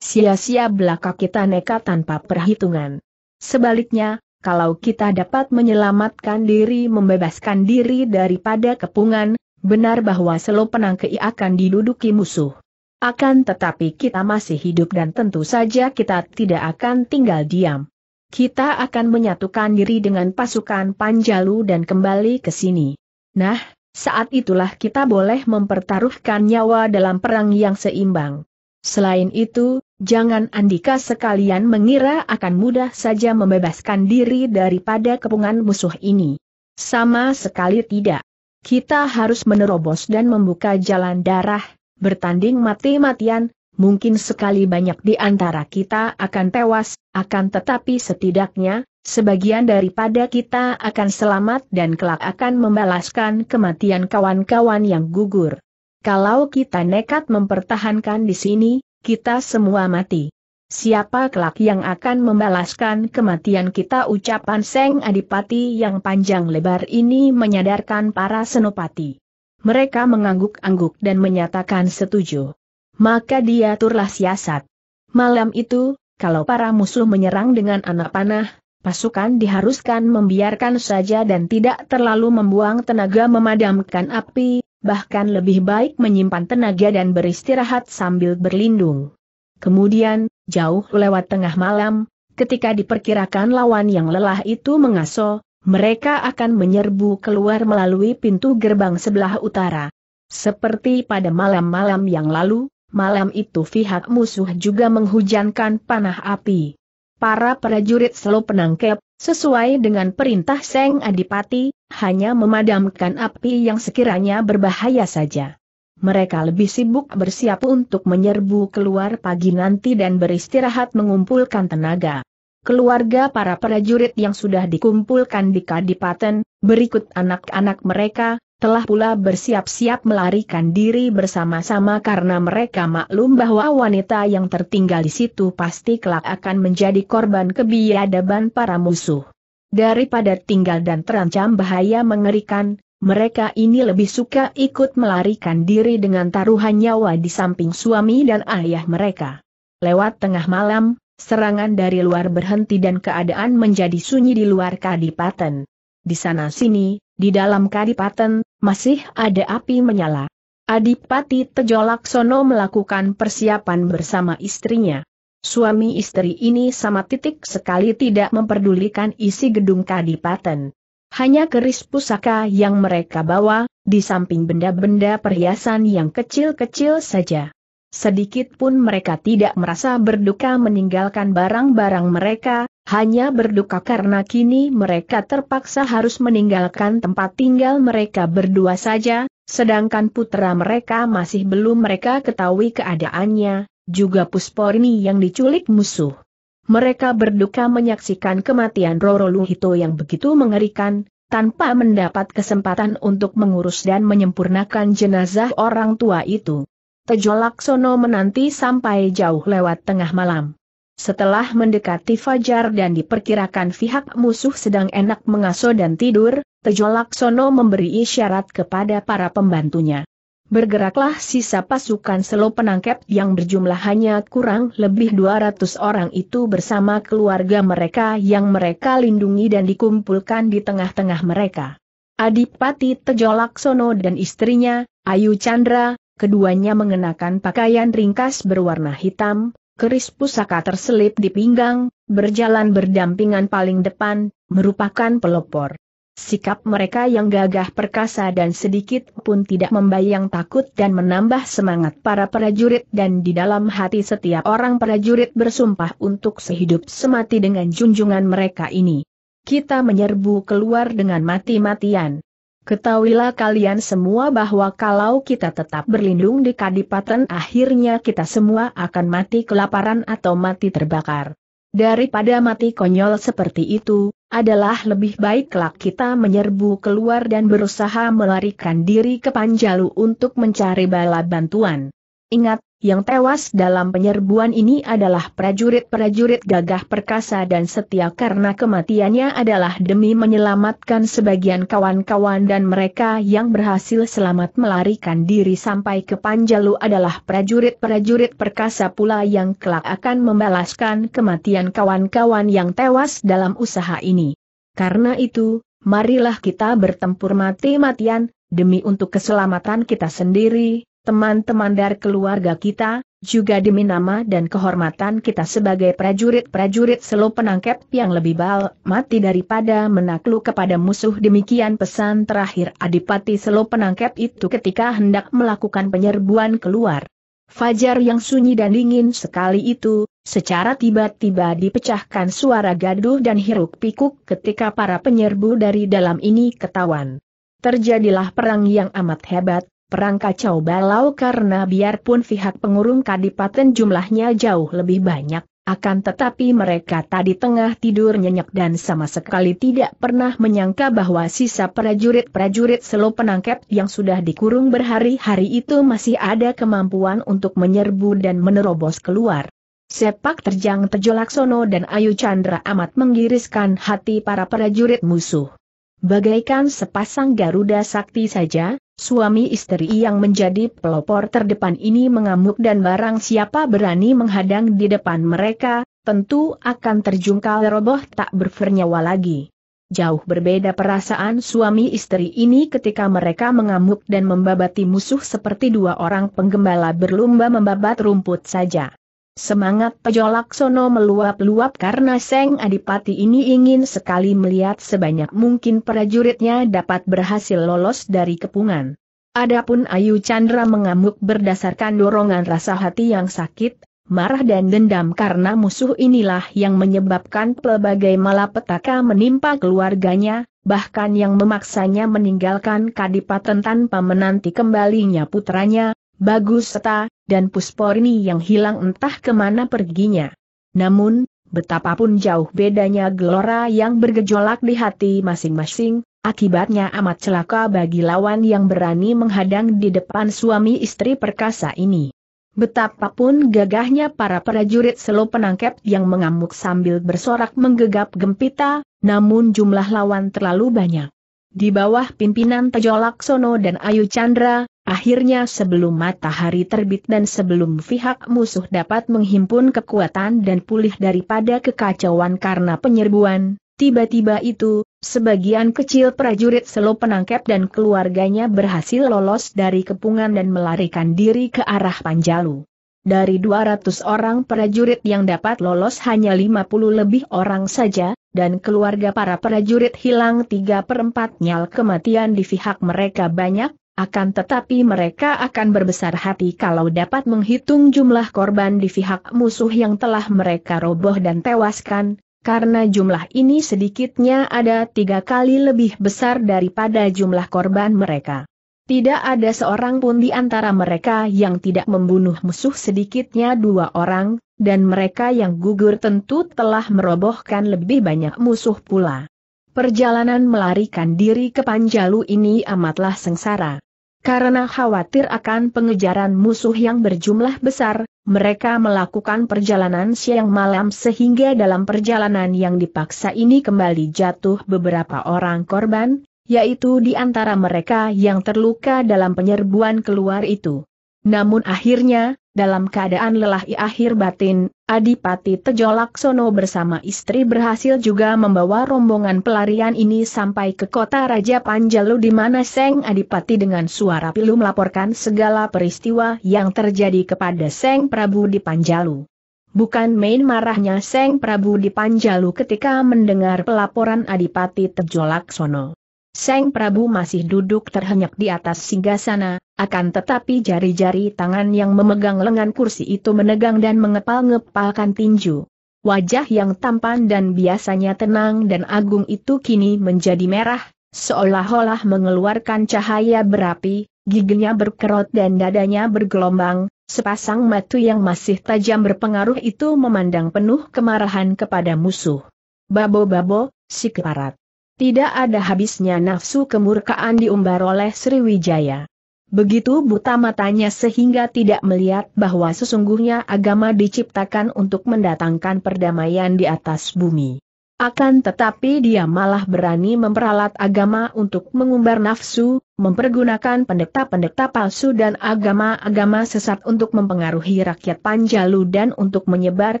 A: Sia-sia belaka kita nekat tanpa perhitungan. Sebaliknya, kalau kita dapat menyelamatkan diri membebaskan diri daripada kepungan, benar bahwa selo penangkep akan diduduki musuh. Akan tetapi kita masih hidup dan tentu saja kita tidak akan tinggal diam kita akan menyatukan diri dengan pasukan Panjalu dan kembali ke sini. Nah, saat itulah kita boleh mempertaruhkan nyawa dalam perang yang seimbang. Selain itu, jangan Andika sekalian mengira akan mudah saja membebaskan diri daripada kepungan musuh ini. Sama sekali tidak. Kita harus menerobos dan membuka jalan darah, bertanding mati-matian, mungkin sekali banyak di antara kita akan tewas, akan tetapi setidaknya, sebagian daripada kita akan selamat dan kelak akan membalaskan kematian kawan-kawan yang gugur. Kalau kita nekat mempertahankan di sini, kita semua mati. Siapa kelak yang akan membalaskan kematian kita ucapan Seng Adipati yang panjang lebar ini menyadarkan para senopati. Mereka mengangguk-angguk dan menyatakan setuju maka diaturlah siasat. Malam itu, kalau para musuh menyerang dengan anak panah, pasukan diharuskan membiarkan saja dan tidak terlalu membuang tenaga memadamkan api, bahkan lebih baik menyimpan tenaga dan beristirahat sambil berlindung. Kemudian, jauh lewat tengah malam, ketika diperkirakan lawan yang lelah itu mengaso, mereka akan menyerbu keluar melalui pintu gerbang sebelah utara. Seperti pada malam-malam yang lalu, Malam itu pihak musuh juga menghujankan panah api. Para prajurit selalu penangkep, sesuai dengan perintah Seng Adipati, hanya memadamkan api yang sekiranya berbahaya saja. Mereka lebih sibuk bersiap untuk menyerbu keluar pagi nanti dan beristirahat mengumpulkan tenaga. Keluarga para prajurit yang sudah dikumpulkan di Kadipaten, berikut anak-anak mereka, telah pula bersiap-siap melarikan diri bersama-sama karena mereka maklum bahwa wanita yang tertinggal di situ pasti kelak akan menjadi korban kebiadaban para musuh. Daripada tinggal dan terancam bahaya mengerikan, mereka ini lebih suka ikut melarikan diri dengan taruhan nyawa di samping suami dan ayah mereka. Lewat tengah malam, serangan dari luar berhenti dan keadaan menjadi sunyi di luar kadipaten. Di sana sini, di dalam kadipaten, masih ada api menyala. Adipati Tejolaksono melakukan persiapan bersama istrinya. Suami istri ini sama titik sekali tidak memperdulikan isi gedung kadipaten. Hanya keris pusaka yang mereka bawa, di samping benda-benda perhiasan yang kecil-kecil saja. Sedikit pun mereka tidak merasa berduka meninggalkan barang-barang mereka, hanya berduka karena kini mereka terpaksa harus meninggalkan tempat tinggal mereka berdua saja, sedangkan putra mereka masih belum mereka ketahui keadaannya, juga Pusporni yang diculik musuh. Mereka berduka menyaksikan kematian Roro Luhito yang begitu mengerikan, tanpa mendapat kesempatan untuk mengurus dan menyempurnakan jenazah orang tua itu. Tejo Laksono menanti sampai jauh lewat tengah malam. Setelah mendekati Fajar dan diperkirakan pihak musuh sedang enak mengaso dan tidur, Tejo Laksono memberi isyarat kepada para pembantunya. Bergeraklah sisa pasukan selo penangkap yang berjumlah hanya kurang lebih 200 orang itu bersama keluarga mereka yang mereka lindungi dan dikumpulkan di tengah-tengah mereka. Adipati Tejo Laksono dan istrinya, Ayu Chandra, keduanya mengenakan pakaian ringkas berwarna hitam, keris pusaka terselip di pinggang, berjalan berdampingan paling depan, merupakan pelopor. Sikap mereka yang gagah perkasa dan sedikit pun tidak membayang takut dan menambah semangat para prajurit dan di dalam hati setiap orang prajurit bersumpah untuk sehidup semati dengan junjungan mereka ini. Kita menyerbu keluar dengan mati-matian. Ketahuilah kalian semua bahwa kalau kita tetap berlindung di kadipaten akhirnya kita semua akan mati kelaparan atau mati terbakar. Daripada mati konyol seperti itu, adalah lebih baik kelak kita menyerbu keluar dan berusaha melarikan diri ke Panjalu untuk mencari bala bantuan. Ingat, yang tewas dalam penyerbuan ini adalah prajurit-prajurit gagah perkasa dan setia karena kematiannya adalah demi menyelamatkan sebagian kawan-kawan dan mereka yang berhasil selamat melarikan diri sampai ke Panjalu adalah prajurit-prajurit perkasa pula yang kelak akan membalaskan kematian kawan-kawan yang tewas dalam usaha ini. Karena itu, marilah kita bertempur mati-matian, demi untuk keselamatan kita sendiri, teman-teman dari keluarga kita, juga demi nama dan kehormatan kita sebagai prajurit-prajurit selo penangkep yang lebih bal mati daripada menakluk kepada musuh demikian pesan terakhir Adipati selo penangkep itu ketika hendak melakukan penyerbuan keluar. Fajar yang sunyi dan dingin sekali itu, secara tiba-tiba dipecahkan suara gaduh dan hiruk pikuk ketika para penyerbu dari dalam ini ketahuan. Terjadilah perang yang amat hebat, perang kacau balau karena biarpun pihak pengurung kadipaten jumlahnya jauh lebih banyak, akan tetapi mereka tadi tengah tidur nyenyak dan sama sekali tidak pernah menyangka bahwa sisa prajurit-prajurit selo penangkap yang sudah dikurung berhari-hari itu masih ada kemampuan untuk menyerbu dan menerobos keluar. Sepak terjang Tejo Laksono dan Ayu Chandra amat menggiriskan hati para prajurit musuh. Bagaikan sepasang Garuda Sakti saja, Suami istri yang menjadi pelopor terdepan ini mengamuk dan barang siapa berani menghadang di depan mereka, tentu akan terjungkal roboh tak bernyawa lagi. Jauh berbeda perasaan suami istri ini ketika mereka mengamuk dan membabati musuh seperti dua orang penggembala berlumba membabat rumput saja. Semangat pejolak sono meluap-luap karena Seng Adipati ini ingin sekali melihat sebanyak mungkin prajuritnya dapat berhasil lolos dari kepungan. Adapun Ayu Chandra mengamuk berdasarkan dorongan rasa hati yang sakit, marah dan dendam karena musuh inilah yang menyebabkan pelbagai malapetaka menimpa keluarganya, bahkan yang memaksanya meninggalkan kadipaten tanpa menanti kembalinya putranya, Bagus Seta, dan Pusporni yang hilang entah kemana perginya. Namun, betapapun jauh bedanya gelora yang bergejolak di hati masing-masing, akibatnya amat celaka bagi lawan yang berani menghadang di depan suami istri perkasa ini. Betapapun gagahnya para prajurit selo penangkap yang mengamuk sambil bersorak menggegap gempita, namun jumlah lawan terlalu banyak. Di bawah pimpinan Tejolak Sono dan Ayu Chandra, Akhirnya sebelum matahari terbit dan sebelum pihak musuh dapat menghimpun kekuatan dan pulih daripada kekacauan karena penyerbuan, tiba-tiba itu, sebagian kecil prajurit selo penangkap dan keluarganya berhasil lolos dari kepungan dan melarikan diri ke arah Panjalu. Dari 200 orang prajurit yang dapat lolos hanya 50 lebih orang saja, dan keluarga para prajurit hilang 3 per nyal kematian di pihak mereka banyak, akan tetapi mereka akan berbesar hati kalau dapat menghitung jumlah korban di pihak musuh yang telah mereka roboh dan tewaskan, karena jumlah ini sedikitnya ada tiga kali lebih besar daripada jumlah korban mereka. Tidak ada seorang pun di antara mereka yang tidak membunuh musuh sedikitnya dua orang, dan mereka yang gugur tentu telah merobohkan lebih banyak musuh pula. Perjalanan melarikan diri ke Panjalu ini amatlah sengsara. Karena khawatir akan pengejaran musuh yang berjumlah besar, mereka melakukan perjalanan siang malam sehingga dalam perjalanan yang dipaksa ini kembali jatuh beberapa orang korban, yaitu di antara mereka yang terluka dalam penyerbuan keluar itu. Namun akhirnya, dalam keadaan lelah i akhir batin, Adipati Tejo Laksono bersama istri berhasil juga membawa rombongan pelarian ini sampai ke kota Raja Panjalu di mana Seng Adipati dengan suara pilu melaporkan segala peristiwa yang terjadi kepada Seng Prabu di Panjalu. Bukan main marahnya Seng Prabu di Panjalu ketika mendengar pelaporan Adipati Tejo Laksono. Seng Prabu masih duduk terhenyak di atas singgasana, akan tetapi jari-jari tangan yang memegang lengan kursi itu menegang dan mengepal-ngepalkan tinju. Wajah yang tampan dan biasanya tenang dan agung itu kini menjadi merah, seolah-olah mengeluarkan cahaya berapi, giginya berkerut dan dadanya bergelombang, sepasang mata yang masih tajam berpengaruh itu memandang penuh kemarahan kepada musuh. Babo-babo, si keparat. Tidak ada habisnya nafsu kemurkaan diumbar oleh Sriwijaya. Begitu buta matanya sehingga tidak melihat bahwa sesungguhnya agama diciptakan untuk mendatangkan perdamaian di atas bumi. Akan tetapi dia malah berani memperalat agama untuk mengumbar nafsu, mempergunakan pendeta-pendeta palsu dan agama-agama sesat untuk mempengaruhi rakyat Panjalu dan untuk menyebar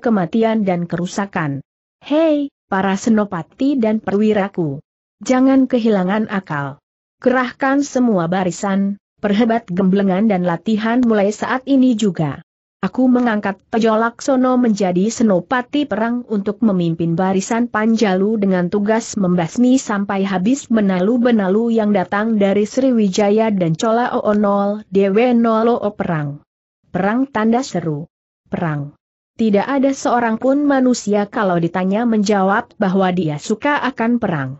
A: kematian dan kerusakan. Hei, para senopati dan perwiraku! Jangan kehilangan akal. Kerahkan semua barisan, perhebat gemblengan dan latihan mulai saat ini juga. Aku mengangkat Tejo Laksono menjadi senopati perang untuk memimpin barisan Panjalu dengan tugas membasmi sampai habis menalu benalu yang datang dari Sriwijaya dan Cola Oonol Dewe Nolo Perang. Perang tanda seru. Perang. Tidak ada seorang pun manusia kalau ditanya menjawab bahwa dia suka akan perang.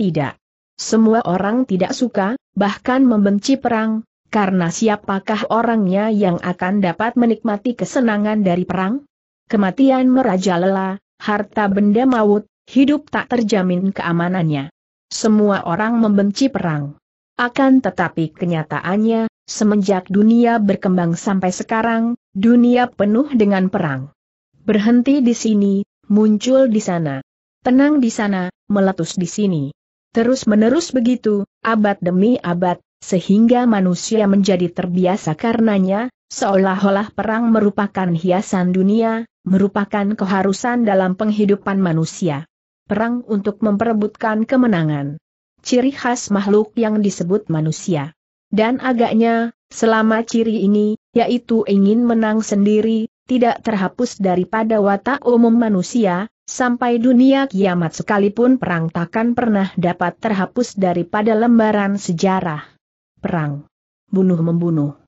A: Tidak. Semua orang tidak suka, bahkan membenci perang, karena siapakah orangnya yang akan dapat menikmati kesenangan dari perang? Kematian merajalela, harta benda maut, hidup tak terjamin keamanannya. Semua orang membenci perang. Akan tetapi kenyataannya, semenjak dunia berkembang sampai sekarang, dunia penuh dengan perang. Berhenti di sini, muncul di sana. Tenang di sana, meletus di sini. Terus-menerus begitu, abad demi abad, sehingga manusia menjadi terbiasa karenanya, seolah-olah perang merupakan hiasan dunia, merupakan keharusan dalam penghidupan manusia. Perang untuk memperebutkan kemenangan. Ciri khas makhluk yang disebut manusia. Dan agaknya, selama ciri ini, yaitu ingin menang sendiri, tidak terhapus daripada watak umum manusia, Sampai dunia kiamat sekalipun perang takkan pernah dapat terhapus daripada lembaran sejarah. Perang. Bunuh-membunuh.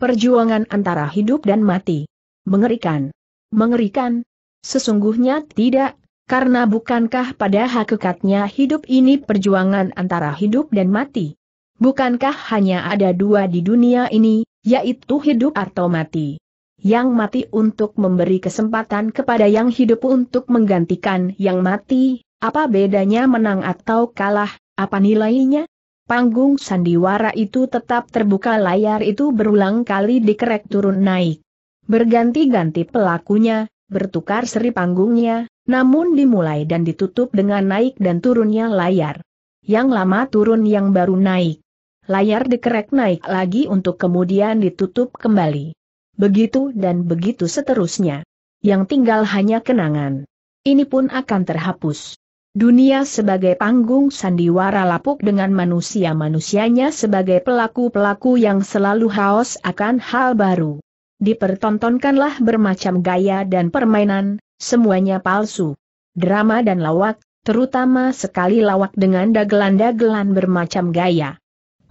A: Perjuangan antara hidup dan mati. Mengerikan. Mengerikan. Sesungguhnya tidak, karena bukankah pada hakikatnya hidup ini perjuangan antara hidup dan mati? Bukankah hanya ada dua di dunia ini, yaitu hidup atau mati? yang mati untuk memberi kesempatan kepada yang hidup untuk menggantikan yang mati, apa bedanya menang atau kalah, apa nilainya? Panggung sandiwara itu tetap terbuka layar itu berulang kali dikerek turun naik. Berganti-ganti pelakunya, bertukar seri panggungnya, namun dimulai dan ditutup dengan naik dan turunnya layar. Yang lama turun yang baru naik. Layar dikerek naik lagi untuk kemudian ditutup kembali begitu dan begitu seterusnya. Yang tinggal hanya kenangan. Ini pun akan terhapus. Dunia sebagai panggung sandiwara lapuk dengan manusia-manusianya sebagai pelaku-pelaku yang selalu haus akan hal baru. Dipertontonkanlah bermacam gaya dan permainan, semuanya palsu. Drama dan lawak, terutama sekali lawak dengan dagelan-dagelan bermacam gaya.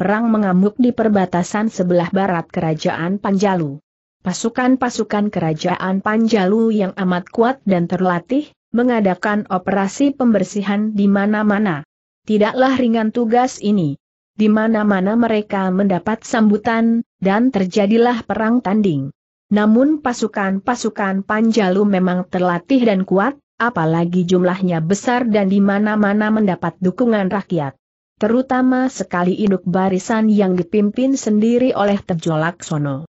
A: Perang mengamuk di perbatasan sebelah barat kerajaan Panjalu pasukan-pasukan kerajaan Panjalu yang amat kuat dan terlatih, mengadakan operasi pembersihan di mana-mana. Tidaklah ringan tugas ini. Di mana-mana mereka mendapat sambutan, dan terjadilah perang tanding. Namun pasukan-pasukan Panjalu memang terlatih dan kuat, apalagi jumlahnya besar dan di mana-mana mendapat dukungan rakyat. Terutama sekali induk barisan yang dipimpin sendiri oleh Tejolak Sono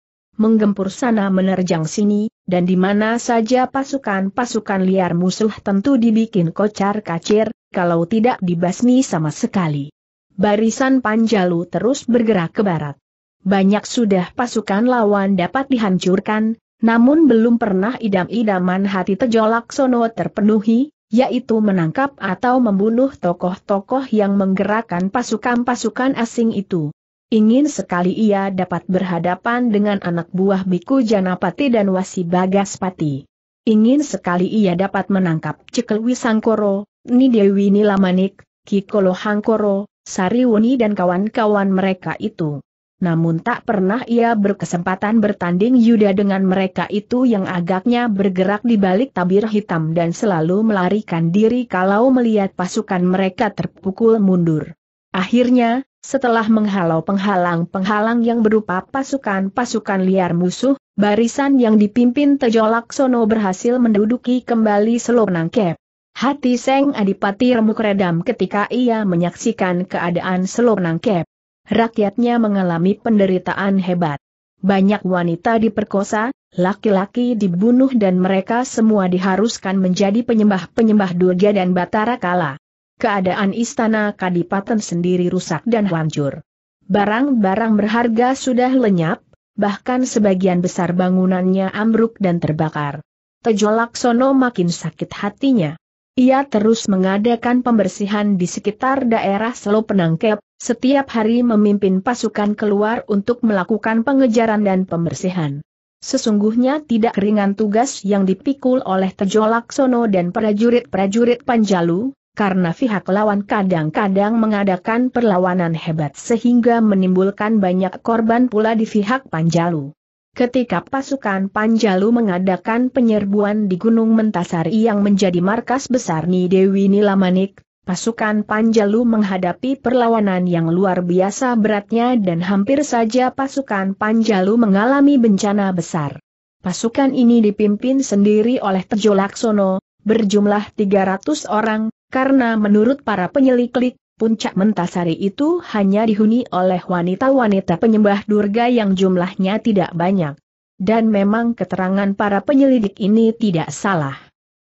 A: menggempur sana menerjang sini, dan di mana saja pasukan-pasukan liar musuh tentu dibikin kocar kacir, kalau tidak dibasmi sama sekali. Barisan Panjalu terus bergerak ke barat. Banyak sudah pasukan lawan dapat dihancurkan, namun belum pernah idam-idaman hati tejolak Laksono terpenuhi, yaitu menangkap atau membunuh tokoh-tokoh yang menggerakkan pasukan-pasukan asing itu. Ingin sekali ia dapat berhadapan dengan anak buah Biku Janapati dan Wasi Bagaspati. Ingin sekali ia dapat menangkap Cekelwi Wisangkoro, Nidewi Nilamanik, Kikolo Hangkoro, Sariwuni dan kawan-kawan mereka itu. Namun tak pernah ia berkesempatan bertanding yuda dengan mereka itu yang agaknya bergerak di balik tabir hitam dan selalu melarikan diri kalau melihat pasukan mereka terpukul mundur. Akhirnya, setelah menghalau penghalang-penghalang yang berupa pasukan-pasukan liar musuh, barisan yang dipimpin Tejo Laksono berhasil menduduki kembali nangkep. Hati Seng Adipati remuk redam ketika ia menyaksikan keadaan nangkep. Rakyatnya mengalami penderitaan hebat. Banyak wanita diperkosa, laki-laki dibunuh dan mereka semua diharuskan menjadi penyembah-penyembah Durga dan Batara Kala keadaan istana Kadipaten sendiri rusak dan hancur. Barang-barang berharga sudah lenyap, bahkan sebagian besar bangunannya ambruk dan terbakar. Tejo Laksono makin sakit hatinya. Ia terus mengadakan pembersihan di sekitar daerah Selo Penangkep, setiap hari memimpin pasukan keluar untuk melakukan pengejaran dan pembersihan. Sesungguhnya tidak ringan tugas yang dipikul oleh Tejo Laksono dan prajurit-prajurit Panjalu, karena pihak lawan kadang-kadang mengadakan perlawanan hebat sehingga menimbulkan banyak korban pula di pihak Panjalu. Ketika pasukan Panjalu mengadakan penyerbuan di Gunung Mentasari yang menjadi markas besar Ni Dewi Nilamanik, pasukan Panjalu menghadapi perlawanan yang luar biasa beratnya dan hampir saja pasukan Panjalu mengalami bencana besar. Pasukan ini dipimpin sendiri oleh Tejo Laksono, berjumlah 300 orang, karena menurut para penyelidik, puncak mentasari itu hanya dihuni oleh wanita-wanita penyembah durga yang jumlahnya tidak banyak. Dan memang keterangan para penyelidik ini tidak salah.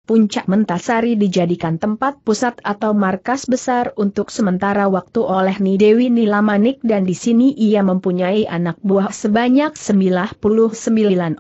A: Puncak Mentasari dijadikan tempat pusat atau markas besar untuk sementara waktu oleh Nidewi Nilamanik dan di sini ia mempunyai anak buah sebanyak 99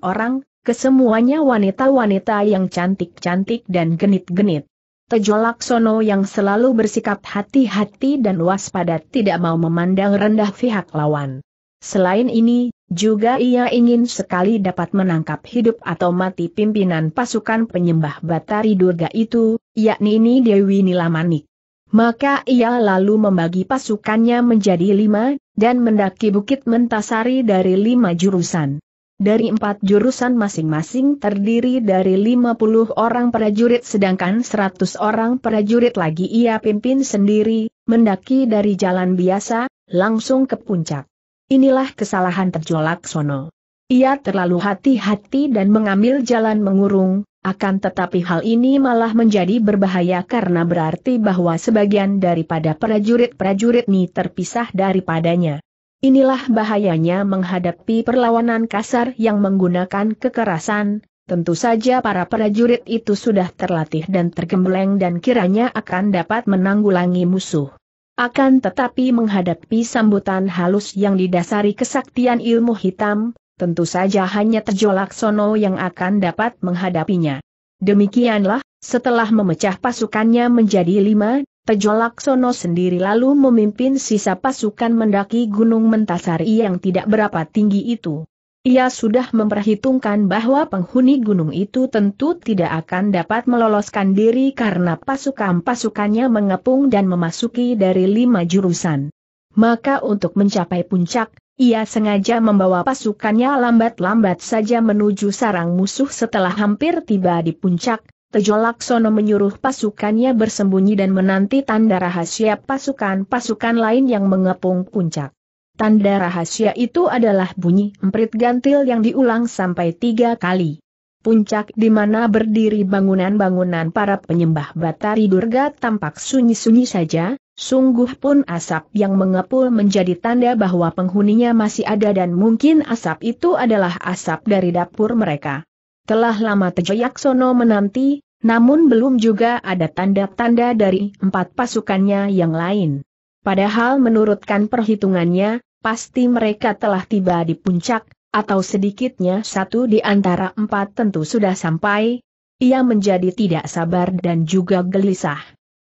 A: orang, kesemuanya wanita-wanita yang cantik-cantik dan genit-genit. Tejo Laksono yang selalu bersikap hati-hati dan waspada tidak mau memandang rendah pihak lawan. Selain ini, juga ia ingin sekali dapat menangkap hidup atau mati pimpinan pasukan penyembah Batari Durga itu, yakni ini Dewi Nilamanik. Maka ia lalu membagi pasukannya menjadi lima, dan mendaki Bukit Mentasari dari lima jurusan. Dari empat jurusan masing-masing terdiri dari 50 orang prajurit sedangkan 100 orang prajurit lagi ia pimpin sendiri, mendaki dari jalan biasa, langsung ke puncak. Inilah kesalahan terjolak Sono. Ia terlalu hati-hati dan mengambil jalan mengurung, akan tetapi hal ini malah menjadi berbahaya karena berarti bahwa sebagian daripada prajurit-prajurit ini terpisah daripadanya. Inilah bahayanya menghadapi perlawanan kasar yang menggunakan kekerasan, tentu saja para prajurit itu sudah terlatih dan tergembleng dan kiranya akan dapat menanggulangi musuh. Akan tetapi menghadapi sambutan halus yang didasari kesaktian ilmu hitam, tentu saja hanya terjolak sono yang akan dapat menghadapinya. Demikianlah, setelah memecah pasukannya menjadi lima, Pejolak Sono sendiri lalu memimpin sisa pasukan mendaki Gunung Mentasari yang tidak berapa tinggi itu. Ia sudah memperhitungkan bahwa penghuni gunung itu tentu tidak akan dapat meloloskan diri karena pasukan-pasukannya mengepung dan memasuki dari lima jurusan. Maka untuk mencapai puncak, ia sengaja membawa pasukannya lambat-lambat saja menuju sarang musuh setelah hampir tiba di puncak, Tejo Laksono menyuruh pasukannya bersembunyi dan menanti tanda rahasia pasukan-pasukan lain yang mengepung puncak. Tanda rahasia itu adalah bunyi emprit gantil yang diulang sampai tiga kali. Puncak di mana berdiri bangunan-bangunan para penyembah Batari Durga tampak sunyi-sunyi saja, sungguh pun asap yang mengepul menjadi tanda bahwa penghuninya masih ada dan mungkin asap itu adalah asap dari dapur mereka. Telah lama Tejo Yaksono menanti, namun belum juga ada tanda-tanda dari empat pasukannya yang lain. Padahal menurutkan perhitungannya, pasti mereka telah tiba di puncak, atau sedikitnya satu di antara empat tentu sudah sampai. Ia menjadi tidak sabar dan juga gelisah.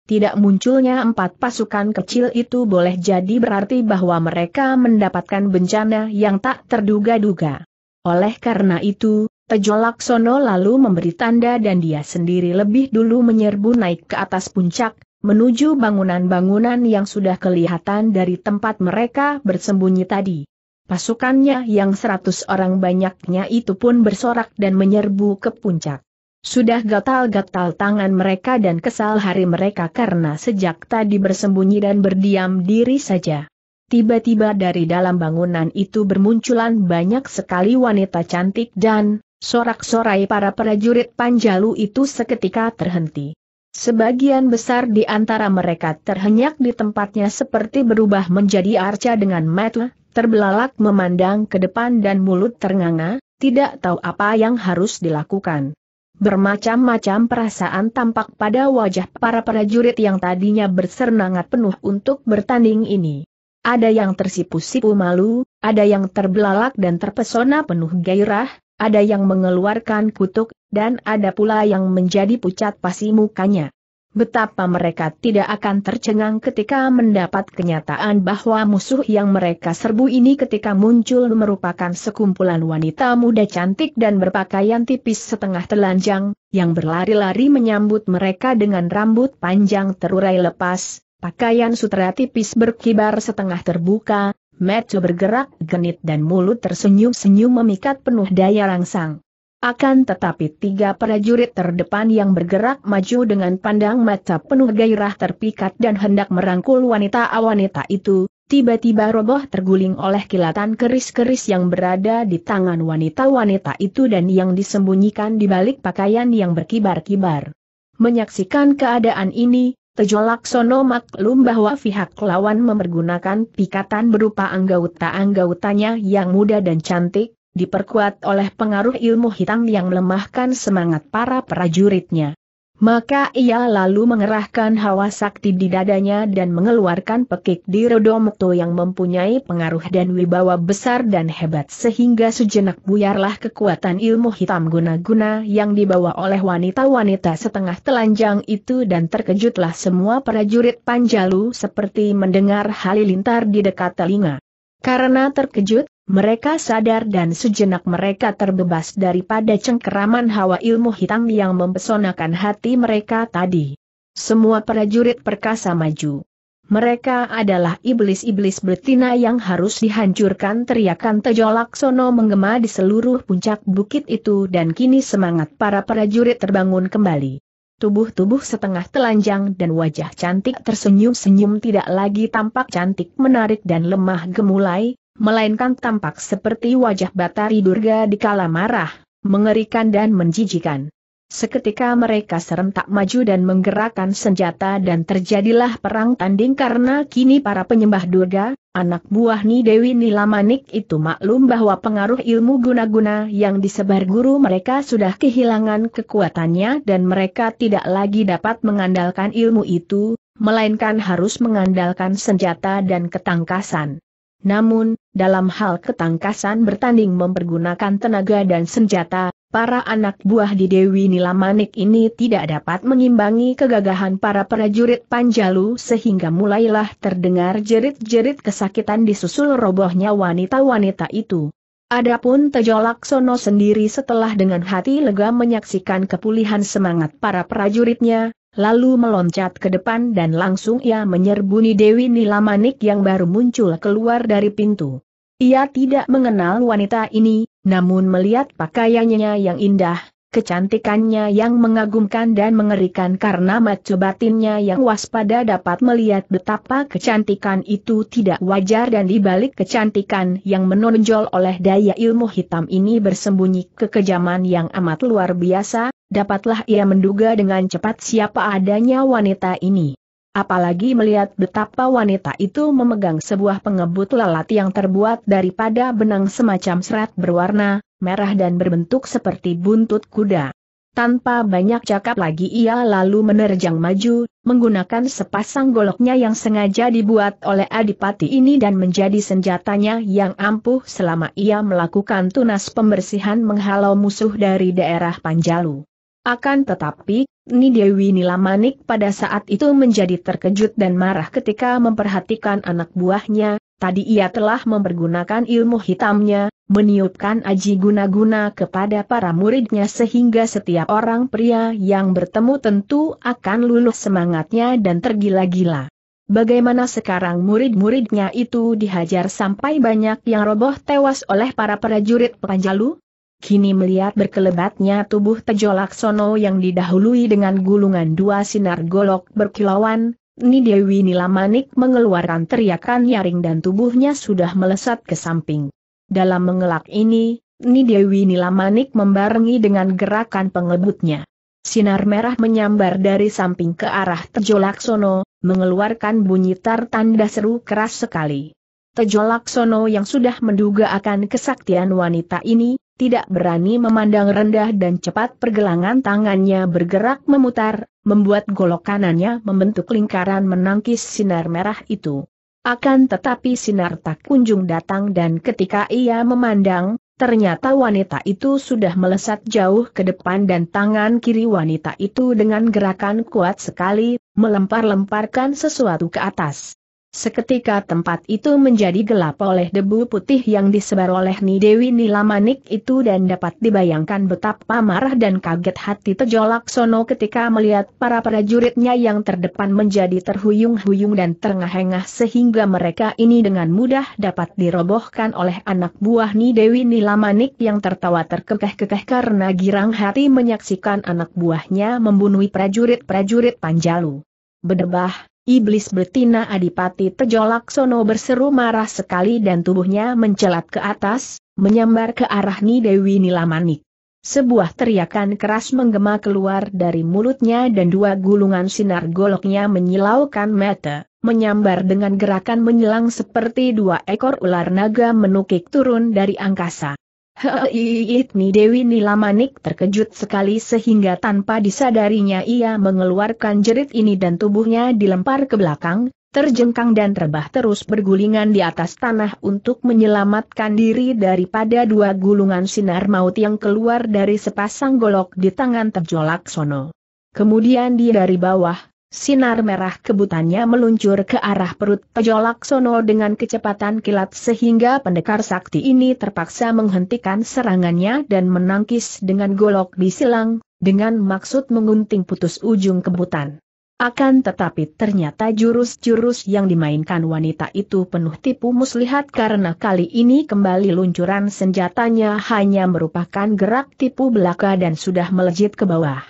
A: Tidak munculnya empat pasukan kecil itu boleh jadi berarti bahwa mereka mendapatkan bencana yang tak terduga-duga. Oleh karena itu, Tejo Laksono lalu memberi tanda dan dia sendiri lebih dulu menyerbu naik ke atas puncak, menuju bangunan-bangunan yang sudah kelihatan dari tempat mereka bersembunyi tadi. Pasukannya yang seratus orang banyaknya itu pun bersorak dan menyerbu ke puncak. Sudah gatal-gatal tangan mereka dan kesal hari mereka karena sejak tadi bersembunyi dan berdiam diri saja. Tiba-tiba dari dalam bangunan itu bermunculan banyak sekali wanita cantik dan, Sorak-sorai para prajurit Panjalu itu seketika terhenti. Sebagian besar di antara mereka terhenyak di tempatnya seperti berubah menjadi arca dengan mata, terbelalak memandang ke depan dan mulut ternganga, tidak tahu apa yang harus dilakukan. Bermacam-macam perasaan tampak pada wajah para prajurit yang tadinya bersernangat penuh untuk bertanding ini. Ada yang tersipu-sipu malu, ada yang terbelalak dan terpesona penuh gairah, ada yang mengeluarkan kutuk, dan ada pula yang menjadi pucat pasi mukanya. Betapa mereka tidak akan tercengang ketika mendapat kenyataan bahwa musuh yang mereka serbu ini ketika muncul merupakan sekumpulan wanita muda cantik dan berpakaian tipis setengah telanjang, yang berlari-lari menyambut mereka dengan rambut panjang terurai lepas, pakaian sutra tipis berkibar setengah terbuka, Metu bergerak genit dan mulut tersenyum-senyum memikat penuh daya rangsang. Akan tetapi tiga prajurit terdepan yang bergerak maju dengan pandang mata penuh gairah terpikat dan hendak merangkul wanita-wanita itu, tiba-tiba roboh terguling oleh kilatan keris-keris yang berada di tangan wanita-wanita itu dan yang disembunyikan di balik pakaian yang berkibar-kibar. Menyaksikan keadaan ini, Tejo Laksono maklum bahwa pihak lawan memergunakan pikatan berupa anggota-anggotanya yang muda dan cantik, diperkuat oleh pengaruh ilmu hitam yang melemahkan semangat para prajuritnya. Maka ia lalu mengerahkan hawa sakti di dadanya dan mengeluarkan pekik di Rodomukto yang mempunyai pengaruh dan wibawa besar dan hebat sehingga sejenak buyarlah kekuatan ilmu hitam guna-guna yang dibawa oleh wanita-wanita setengah telanjang itu dan terkejutlah semua prajurit Panjalu seperti mendengar halilintar di dekat telinga. Karena terkejut, mereka sadar dan sejenak mereka terbebas daripada cengkeraman hawa ilmu hitam yang mempesonakan hati mereka tadi. Semua prajurit perkasa maju. Mereka adalah iblis-iblis betina yang harus dihancurkan teriakan Tejo Laksono menggema di seluruh puncak bukit itu dan kini semangat para prajurit terbangun kembali. Tubuh-tubuh setengah telanjang dan wajah cantik tersenyum-senyum tidak lagi tampak cantik menarik dan lemah gemulai, melainkan tampak seperti wajah Batari Durga di kala marah, mengerikan dan menjijikan. Seketika mereka serentak maju dan menggerakkan senjata dan terjadilah perang tanding karena kini para penyembah Durga, anak buah Ni Dewi Nilamanik itu maklum bahwa pengaruh ilmu guna-guna yang disebar guru mereka sudah kehilangan kekuatannya dan mereka tidak lagi dapat mengandalkan ilmu itu, melainkan harus mengandalkan senjata dan ketangkasan. Namun, dalam hal ketangkasan bertanding mempergunakan tenaga dan senjata, para anak buah di Dewi Nilamanik ini tidak dapat mengimbangi kegagahan para prajurit Panjalu sehingga mulailah terdengar jerit-jerit kesakitan disusul robohnya wanita-wanita itu. Adapun Tejo Laksono sendiri setelah dengan hati lega menyaksikan kepulihan semangat para prajuritnya, lalu meloncat ke depan dan langsung ia menyerbuni Dewi Nilamanik yang baru muncul keluar dari pintu. Ia tidak mengenal wanita ini, namun melihat pakaiannya yang indah, kecantikannya yang mengagumkan dan mengerikan karena macu batinnya yang waspada dapat melihat betapa kecantikan itu tidak wajar dan dibalik kecantikan yang menonjol oleh daya ilmu hitam ini bersembunyi kekejaman yang amat luar biasa, dapatlah ia menduga dengan cepat siapa adanya wanita ini apalagi melihat betapa wanita itu memegang sebuah pengebut lalat yang terbuat daripada benang semacam serat berwarna, merah dan berbentuk seperti buntut kuda. Tanpa banyak cakap lagi ia lalu menerjang maju, menggunakan sepasang goloknya yang sengaja dibuat oleh adipati ini dan menjadi senjatanya yang ampuh selama ia melakukan tunas pembersihan menghalau musuh dari daerah Panjalu. Akan tetapi, Ni Dewi Nilamanik pada saat itu menjadi terkejut dan marah ketika memperhatikan anak buahnya, tadi ia telah mempergunakan ilmu hitamnya, meniupkan aji guna-guna kepada para muridnya sehingga setiap orang pria yang bertemu tentu akan luluh semangatnya dan tergila-gila. Bagaimana sekarang murid-muridnya itu dihajar sampai banyak yang roboh tewas oleh para prajurit Panjalu? kini melihat berkelebatnya tubuh Tejo Laksono yang didahului dengan gulungan dua sinar golok berkilauan, Ni Dewi Nilamanik mengeluarkan teriakan nyaring dan tubuhnya sudah melesat ke samping. Dalam mengelak ini, Ni Dewi Nilamanik membarengi dengan gerakan pengebutnya. Sinar merah menyambar dari samping ke arah Tejo Laksono, mengeluarkan bunyi tartanda seru keras sekali. Tejo Laksono yang sudah menduga akan kesaktian wanita ini, tidak berani memandang rendah dan cepat pergelangan tangannya bergerak memutar, membuat golok kanannya membentuk lingkaran menangkis sinar merah itu. Akan tetapi sinar tak kunjung datang dan ketika ia memandang, ternyata wanita itu sudah melesat jauh ke depan dan tangan kiri wanita itu dengan gerakan kuat sekali, melempar-lemparkan sesuatu ke atas. Seketika tempat itu menjadi gelap oleh debu putih yang disebar oleh Ni Dewi Nilamanik itu dan dapat dibayangkan betapa marah dan kaget hati Tejo Laksono ketika melihat para prajuritnya yang terdepan menjadi terhuyung-huyung dan terengah-engah sehingga mereka ini dengan mudah dapat dirobohkan oleh anak buah Ni Dewi Nilamanik yang tertawa terkekeh-kekeh karena girang hati menyaksikan anak buahnya membunuh prajurit-prajurit Panjalu. Bedebah, Iblis betina Adipati Tejolaksono Sono berseru marah sekali dan tubuhnya mencelat ke atas, menyambar ke arah Nidewi Dewi Nilamanik. Sebuah teriakan keras menggema keluar dari mulutnya dan dua gulungan sinar goloknya menyilaukan mata, menyambar dengan gerakan menyelang seperti dua ekor ular naga menukik turun dari angkasa. Heitni Dewi Nilamanik terkejut sekali sehingga tanpa disadarinya ia mengeluarkan jerit ini dan tubuhnya dilempar ke belakang, terjengkang dan terbah terus bergulingan di atas tanah untuk menyelamatkan diri daripada dua gulungan sinar maut yang keluar dari sepasang golok di tangan terjolak sono. Kemudian dia dari bawah, Sinar merah kebutannya meluncur ke arah perut Tejo Laksono dengan kecepatan kilat sehingga pendekar sakti ini terpaksa menghentikan serangannya dan menangkis dengan golok di silang, dengan maksud mengunting putus ujung kebutan. Akan tetapi ternyata jurus-jurus yang dimainkan wanita itu penuh tipu muslihat karena kali ini kembali luncuran senjatanya hanya merupakan gerak tipu belaka dan sudah melejit ke bawah.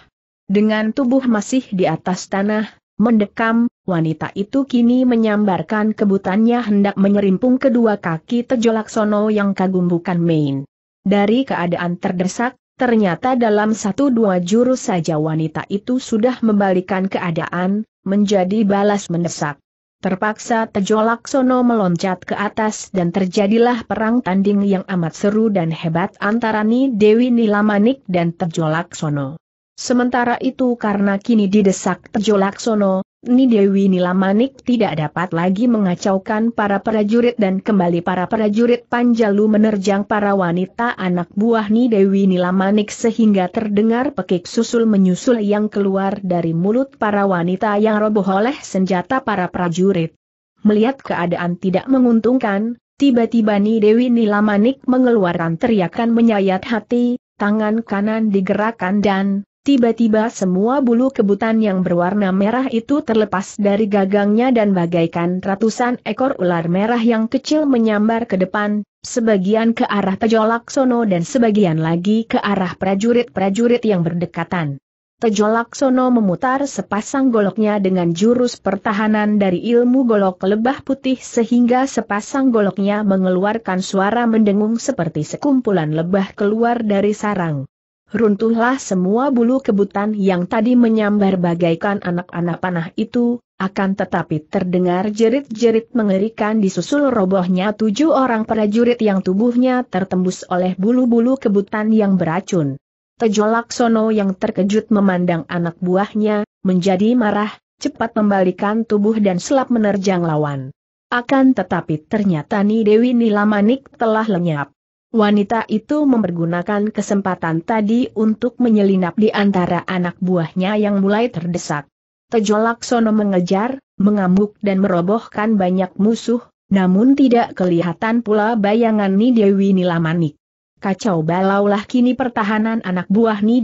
A: Dengan tubuh masih di atas tanah, mendekam, wanita itu kini menyambarkan kebutannya hendak menyerimpung kedua kaki tejolaksono yang kagum bukan main. Dari keadaan terdesak, ternyata dalam satu dua jurus saja wanita itu sudah membalikan keadaan, menjadi balas mendesak. Terpaksa Tejolaksono meloncat ke atas dan terjadilah perang tanding yang amat seru dan hebat antara Ni Dewi Nilamanik dan Tejolaksono. Sementara itu karena kini didesak Tejo Laksono, Ni Dewi Nilamanik tidak dapat lagi mengacaukan para prajurit dan kembali para prajurit Panjalu menerjang para wanita anak buah Ni Dewi Nilamanik sehingga terdengar pekik susul menyusul yang keluar dari mulut para wanita yang roboh oleh senjata para prajurit. Melihat keadaan tidak menguntungkan, tiba-tiba Ni Dewi Nilamanik mengeluarkan teriakan menyayat hati, tangan kanan digerakkan dan, Tiba-tiba semua bulu kebutan yang berwarna merah itu terlepas dari gagangnya dan bagaikan ratusan ekor ular merah yang kecil menyambar ke depan, sebagian ke arah Tejolaksono dan sebagian lagi ke arah prajurit-prajurit yang berdekatan. Tejolaksono memutar sepasang goloknya dengan jurus pertahanan dari ilmu golok lebah putih sehingga sepasang goloknya mengeluarkan suara mendengung seperti sekumpulan lebah keluar dari sarang. Runtuhlah semua bulu kebutan yang tadi menyambar bagaikan anak-anak panah itu, akan tetapi terdengar jerit-jerit mengerikan disusul robohnya tujuh orang prajurit yang tubuhnya tertembus oleh bulu-bulu kebutan yang beracun. Tejo Laksono yang terkejut memandang anak buahnya, menjadi marah, cepat membalikan tubuh dan selap menerjang lawan. Akan tetapi ternyata Ni Dewi Nilamanik telah lenyap. Wanita itu mempergunakan kesempatan tadi untuk menyelinap di antara anak buahnya yang mulai terdesak. Tejo Laksono mengejar, mengamuk dan merobohkan banyak musuh, namun tidak kelihatan pula bayangan Nidewi Nilamanik. Kacau balaulah kini pertahanan anak buah Ni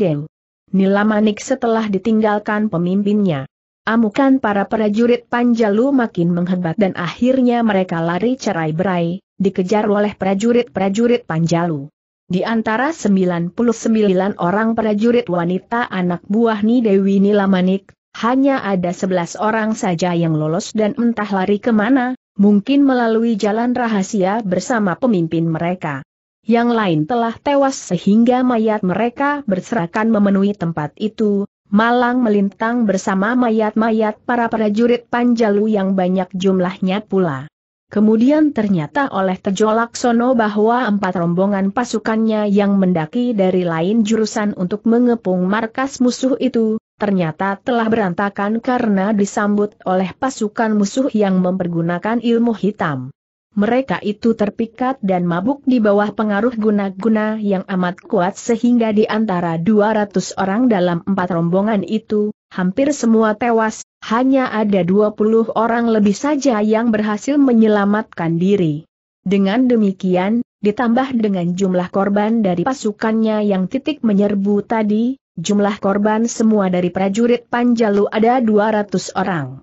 A: Nilamanik setelah ditinggalkan pemimpinnya. Amukan para prajurit Panjalu makin menghebat dan akhirnya mereka lari cerai-berai, dikejar oleh prajurit-prajurit Panjalu. Di antara 99 orang prajurit wanita anak buah Nidewi Nilamanik, hanya ada 11 orang saja yang lolos dan entah lari kemana, mungkin melalui jalan rahasia bersama pemimpin mereka. Yang lain telah tewas sehingga mayat mereka berserakan memenuhi tempat itu, malang melintang bersama mayat-mayat para prajurit Panjalu yang banyak jumlahnya pula. Kemudian ternyata oleh Tejo Laksono bahwa empat rombongan pasukannya yang mendaki dari lain jurusan untuk mengepung markas musuh itu, ternyata telah berantakan karena disambut oleh pasukan musuh yang mempergunakan ilmu hitam mereka itu terpikat dan mabuk di bawah pengaruh guna-guna yang amat kuat sehingga di antara 200 orang dalam empat rombongan itu, hampir semua tewas, hanya ada 20 orang lebih saja yang berhasil menyelamatkan diri. Dengan demikian, ditambah dengan jumlah korban dari pasukannya yang titik menyerbu tadi, jumlah korban semua dari prajurit Panjalu ada 200 orang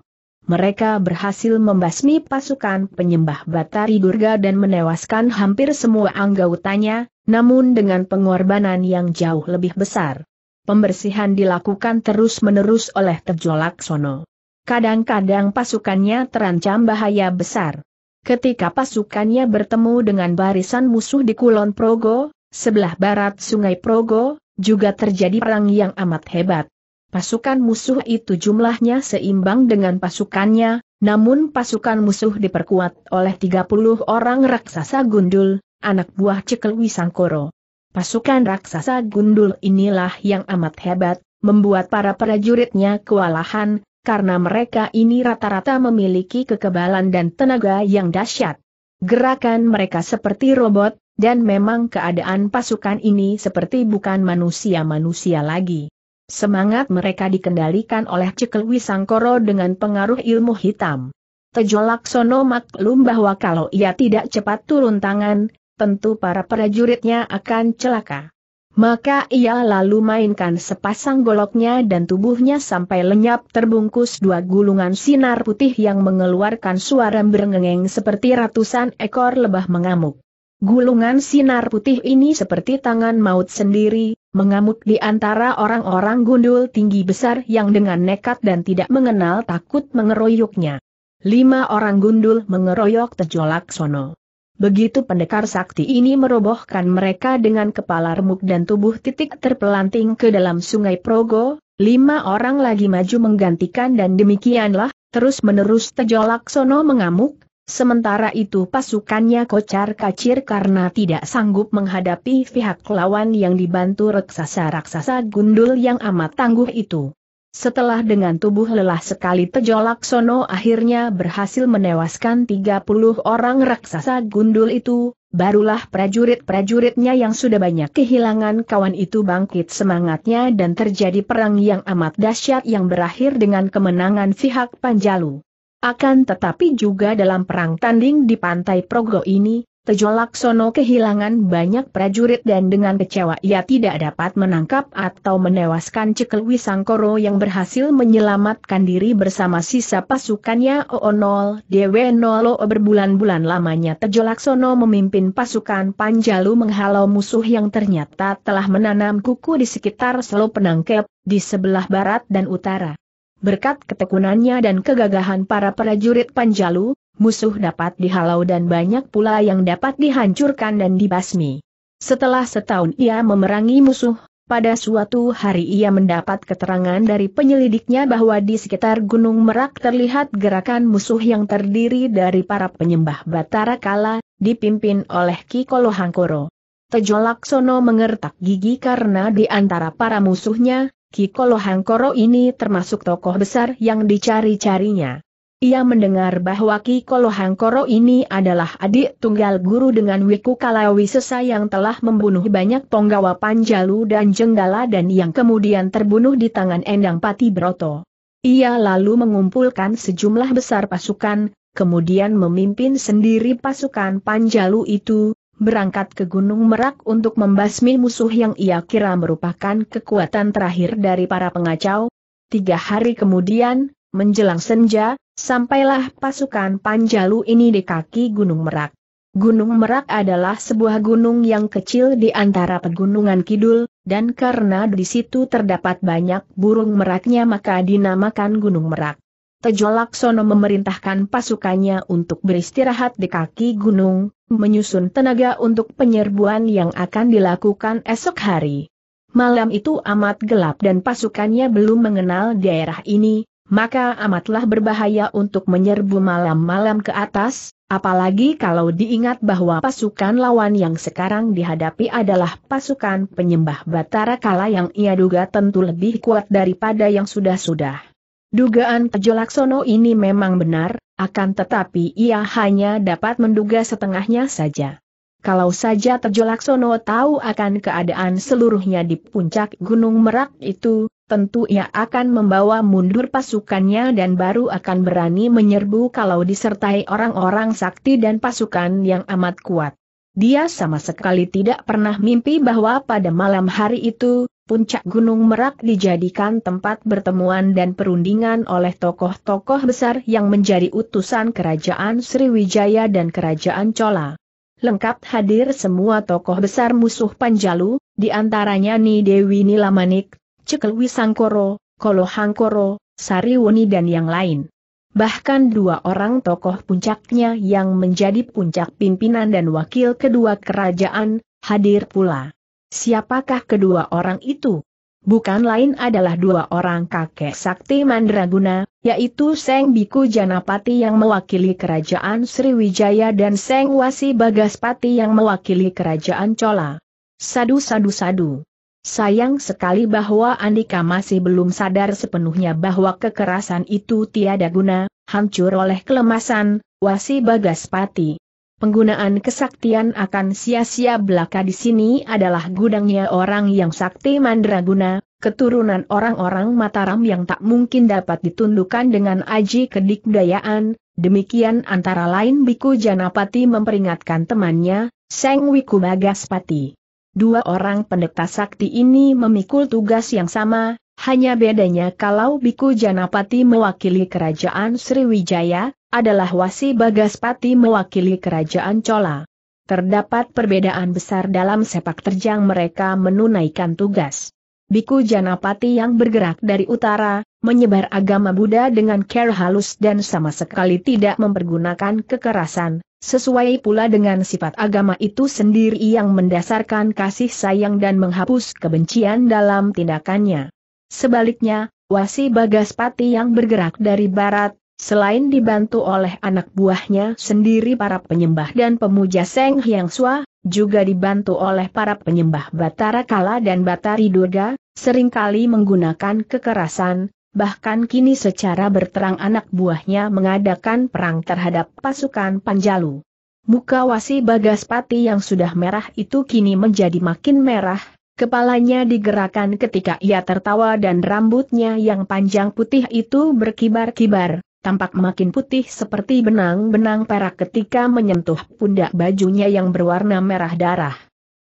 A: mereka berhasil membasmi pasukan penyembah Batari Durga dan menewaskan hampir semua anggotanya, namun dengan pengorbanan yang jauh lebih besar. Pembersihan dilakukan terus-menerus oleh Tejo Laksono. Kadang-kadang pasukannya terancam bahaya besar. Ketika pasukannya bertemu dengan barisan musuh di Kulon Progo, sebelah barat Sungai Progo, juga terjadi perang yang amat hebat. Pasukan musuh itu jumlahnya seimbang dengan pasukannya, namun pasukan musuh diperkuat oleh 30 orang raksasa gundul, anak buah Cekel Wisangkoro. Pasukan raksasa gundul inilah yang amat hebat, membuat para prajuritnya kewalahan, karena mereka ini rata-rata memiliki kekebalan dan tenaga yang dahsyat. Gerakan mereka seperti robot, dan memang keadaan pasukan ini seperti bukan manusia-manusia lagi. Semangat mereka dikendalikan oleh Cekel Wisangkoro dengan pengaruh ilmu hitam. Tejo Laksono maklum bahwa kalau ia tidak cepat turun tangan, tentu para prajuritnya akan celaka. Maka ia lalu mainkan sepasang goloknya dan tubuhnya sampai lenyap terbungkus dua gulungan sinar putih yang mengeluarkan suara berengengeng seperti ratusan ekor lebah mengamuk. Gulungan sinar putih ini seperti tangan maut sendiri, mengamuk di antara orang-orang gundul tinggi besar yang dengan nekat dan tidak mengenal takut mengeroyoknya. Lima orang gundul mengeroyok Tejo Laksono. Begitu pendekar sakti ini merobohkan mereka dengan kepala remuk dan tubuh titik terpelanting ke dalam sungai Progo, lima orang lagi maju menggantikan dan demikianlah, terus menerus Tejo Laksono mengamuk, Sementara itu pasukannya kocar kacir karena tidak sanggup menghadapi pihak lawan yang dibantu raksasa-raksasa gundul yang amat tangguh itu. Setelah dengan tubuh lelah sekali tejolak Sono akhirnya berhasil menewaskan 30 orang raksasa gundul itu, barulah prajurit-prajuritnya yang sudah banyak kehilangan kawan itu bangkit semangatnya dan terjadi perang yang amat dahsyat yang berakhir dengan kemenangan pihak Panjalu. Akan tetapi juga dalam perang tanding di pantai Progo ini, Tejo Laksono kehilangan banyak prajurit dan dengan kecewa ia tidak dapat menangkap atau menewaskan Cekelwi Sangkoro yang berhasil menyelamatkan diri bersama sisa pasukannya OO0 DW0 berbulan-bulan lamanya Tejo Laksono memimpin pasukan Panjalu menghalau musuh yang ternyata telah menanam kuku di sekitar Selo Penangkep, di sebelah barat dan utara. Berkat ketekunannya dan kegagahan para prajurit Panjalu, musuh dapat dihalau dan banyak pula yang dapat dihancurkan dan dibasmi. Setelah setahun ia memerangi musuh, pada suatu hari ia mendapat keterangan dari penyelidiknya bahwa di sekitar Gunung Merak terlihat gerakan musuh yang terdiri dari para penyembah Batara Kala, dipimpin oleh Kikolo Hangkoro. mengertak gigi karena di antara para musuhnya, Kikolo Hangkoro ini termasuk tokoh besar yang dicari-carinya. Ia mendengar bahwa Kikolo Hangkoro ini adalah adik tunggal guru dengan Wiku Kalawisesa yang telah membunuh banyak penggawa Panjalu dan Jenggala dan yang kemudian terbunuh di tangan Endang Pati Broto. Ia lalu mengumpulkan sejumlah besar pasukan, kemudian memimpin sendiri pasukan Panjalu itu, berangkat ke Gunung Merak untuk membasmi musuh yang ia kira merupakan kekuatan terakhir dari para pengacau. Tiga hari kemudian, menjelang senja, sampailah pasukan Panjalu ini di kaki Gunung Merak. Gunung Merak adalah sebuah gunung yang kecil di antara pegunungan kidul, dan karena di situ terdapat banyak burung meraknya maka dinamakan Gunung Merak. Tejo Laksono memerintahkan pasukannya untuk beristirahat di kaki gunung, menyusun tenaga untuk penyerbuan yang akan dilakukan esok hari. Malam itu amat gelap dan pasukannya belum mengenal daerah ini, maka amatlah berbahaya untuk menyerbu malam-malam ke atas, apalagi kalau diingat bahwa pasukan lawan yang sekarang dihadapi adalah pasukan penyembah Batara Kala yang ia duga tentu lebih kuat daripada yang sudah-sudah. Dugaan terjolak Laksono ini memang benar, akan tetapi ia hanya dapat menduga setengahnya saja. Kalau saja Tejo Laksono tahu akan keadaan seluruhnya di puncak Gunung Merak itu, tentu ia akan membawa mundur pasukannya dan baru akan berani menyerbu kalau disertai orang-orang sakti dan pasukan yang amat kuat. Dia sama sekali tidak pernah mimpi bahwa pada malam hari itu, puncak Gunung Merak dijadikan tempat pertemuan dan perundingan oleh tokoh-tokoh besar yang menjadi utusan kerajaan Sriwijaya dan kerajaan Chola. Lengkap hadir semua tokoh besar musuh Panjalu, di antaranya Ni Dewi Nilamanik, Cekel Wisangkoro, Kolo Sariwuni dan yang lain. Bahkan dua orang tokoh puncaknya yang menjadi puncak pimpinan dan wakil kedua kerajaan, hadir pula. Siapakah kedua orang itu? Bukan lain adalah dua orang kakek sakti Mandraguna, yaitu Seng Biku Janapati yang mewakili kerajaan Sriwijaya dan Seng Wasi Bagaspati yang mewakili kerajaan Cola. Sadu sadu sadu. Sayang sekali bahwa Andika masih belum sadar sepenuhnya bahwa kekerasan itu tiada guna, hancur oleh kelemasan, Wasi Bagaspati. Penggunaan kesaktian akan sia-sia belaka di sini adalah gudangnya orang yang sakti mandraguna, keturunan orang-orang Mataram yang tak mungkin dapat ditundukkan dengan aji kedikdayaan, demikian antara lain Biku Janapati memperingatkan temannya, Seng Wiku Bagaspati. Dua orang pendeta sakti ini memikul tugas yang sama, hanya bedanya kalau Biku Janapati mewakili kerajaan Sriwijaya, adalah Wasi Bagaspati mewakili kerajaan Cola. Terdapat perbedaan besar dalam sepak terjang mereka menunaikan tugas. Biku Janapati yang bergerak dari utara, menyebar agama Buddha dengan care halus dan sama sekali tidak mempergunakan kekerasan, sesuai pula dengan sifat agama itu sendiri yang mendasarkan kasih sayang dan menghapus kebencian dalam tindakannya. Sebaliknya, Wasi Bagaspati yang bergerak dari barat, Selain dibantu oleh anak buahnya sendiri para penyembah dan pemuja Seng Hyang Sua, juga dibantu oleh para penyembah Batara Kala dan Batari Durga, seringkali menggunakan kekerasan, bahkan kini secara berterang anak buahnya mengadakan perang terhadap pasukan Panjalu. Muka wasi Bagaspati yang sudah merah itu kini menjadi makin merah, Kepalanya digerakkan ketika ia tertawa dan rambutnya yang panjang putih itu berkibar-kibar, tampak makin putih seperti benang-benang perak ketika menyentuh pundak bajunya yang berwarna merah darah.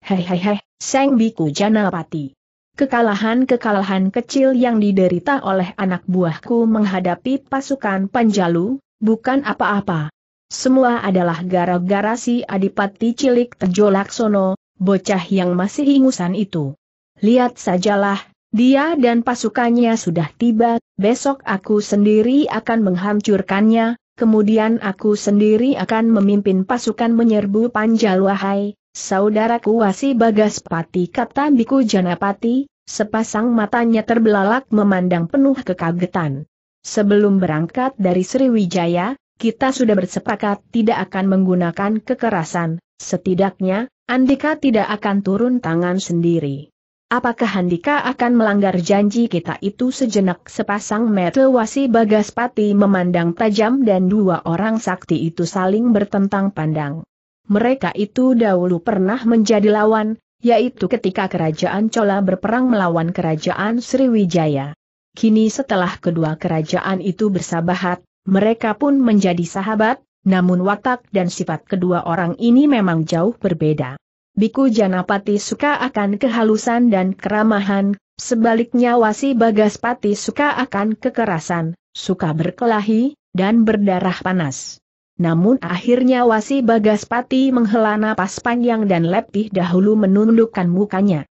A: Hehehe, Seng Biku Janapati. Kekalahan-kekalahan kecil yang diderita oleh anak buahku menghadapi pasukan Panjalu, bukan apa-apa. Semua adalah gara-gara si adipati cilik Tejolaksono, bocah yang masih ingusan itu. Lihat sajalah, dia dan pasukannya sudah tiba, besok aku sendiri akan menghancurkannya, kemudian aku sendiri akan memimpin pasukan menyerbu Panjalwahai, saudaraku Wasi Bagaspati kata Biku Janapati, sepasang matanya terbelalak memandang penuh kekagetan. Sebelum berangkat dari Sriwijaya, kita sudah bersepakat tidak akan menggunakan kekerasan, setidaknya, Andika tidak akan turun tangan sendiri. Apakah Handika akan melanggar janji kita itu sejenak sepasang mata wasi Bagaspati memandang tajam dan dua orang sakti itu saling bertentang pandang. Mereka itu dahulu pernah menjadi lawan, yaitu ketika kerajaan Cola berperang melawan kerajaan Sriwijaya. Kini setelah kedua kerajaan itu bersahabat, mereka pun menjadi sahabat, namun watak dan sifat kedua orang ini memang jauh berbeda. Biku Janapati suka akan kehalusan dan keramahan, sebaliknya Wasi Bagaspati suka akan kekerasan, suka berkelahi, dan berdarah panas. Namun akhirnya Wasi Bagaspati menghela napas panjang dan lebih dahulu menundukkan mukanya.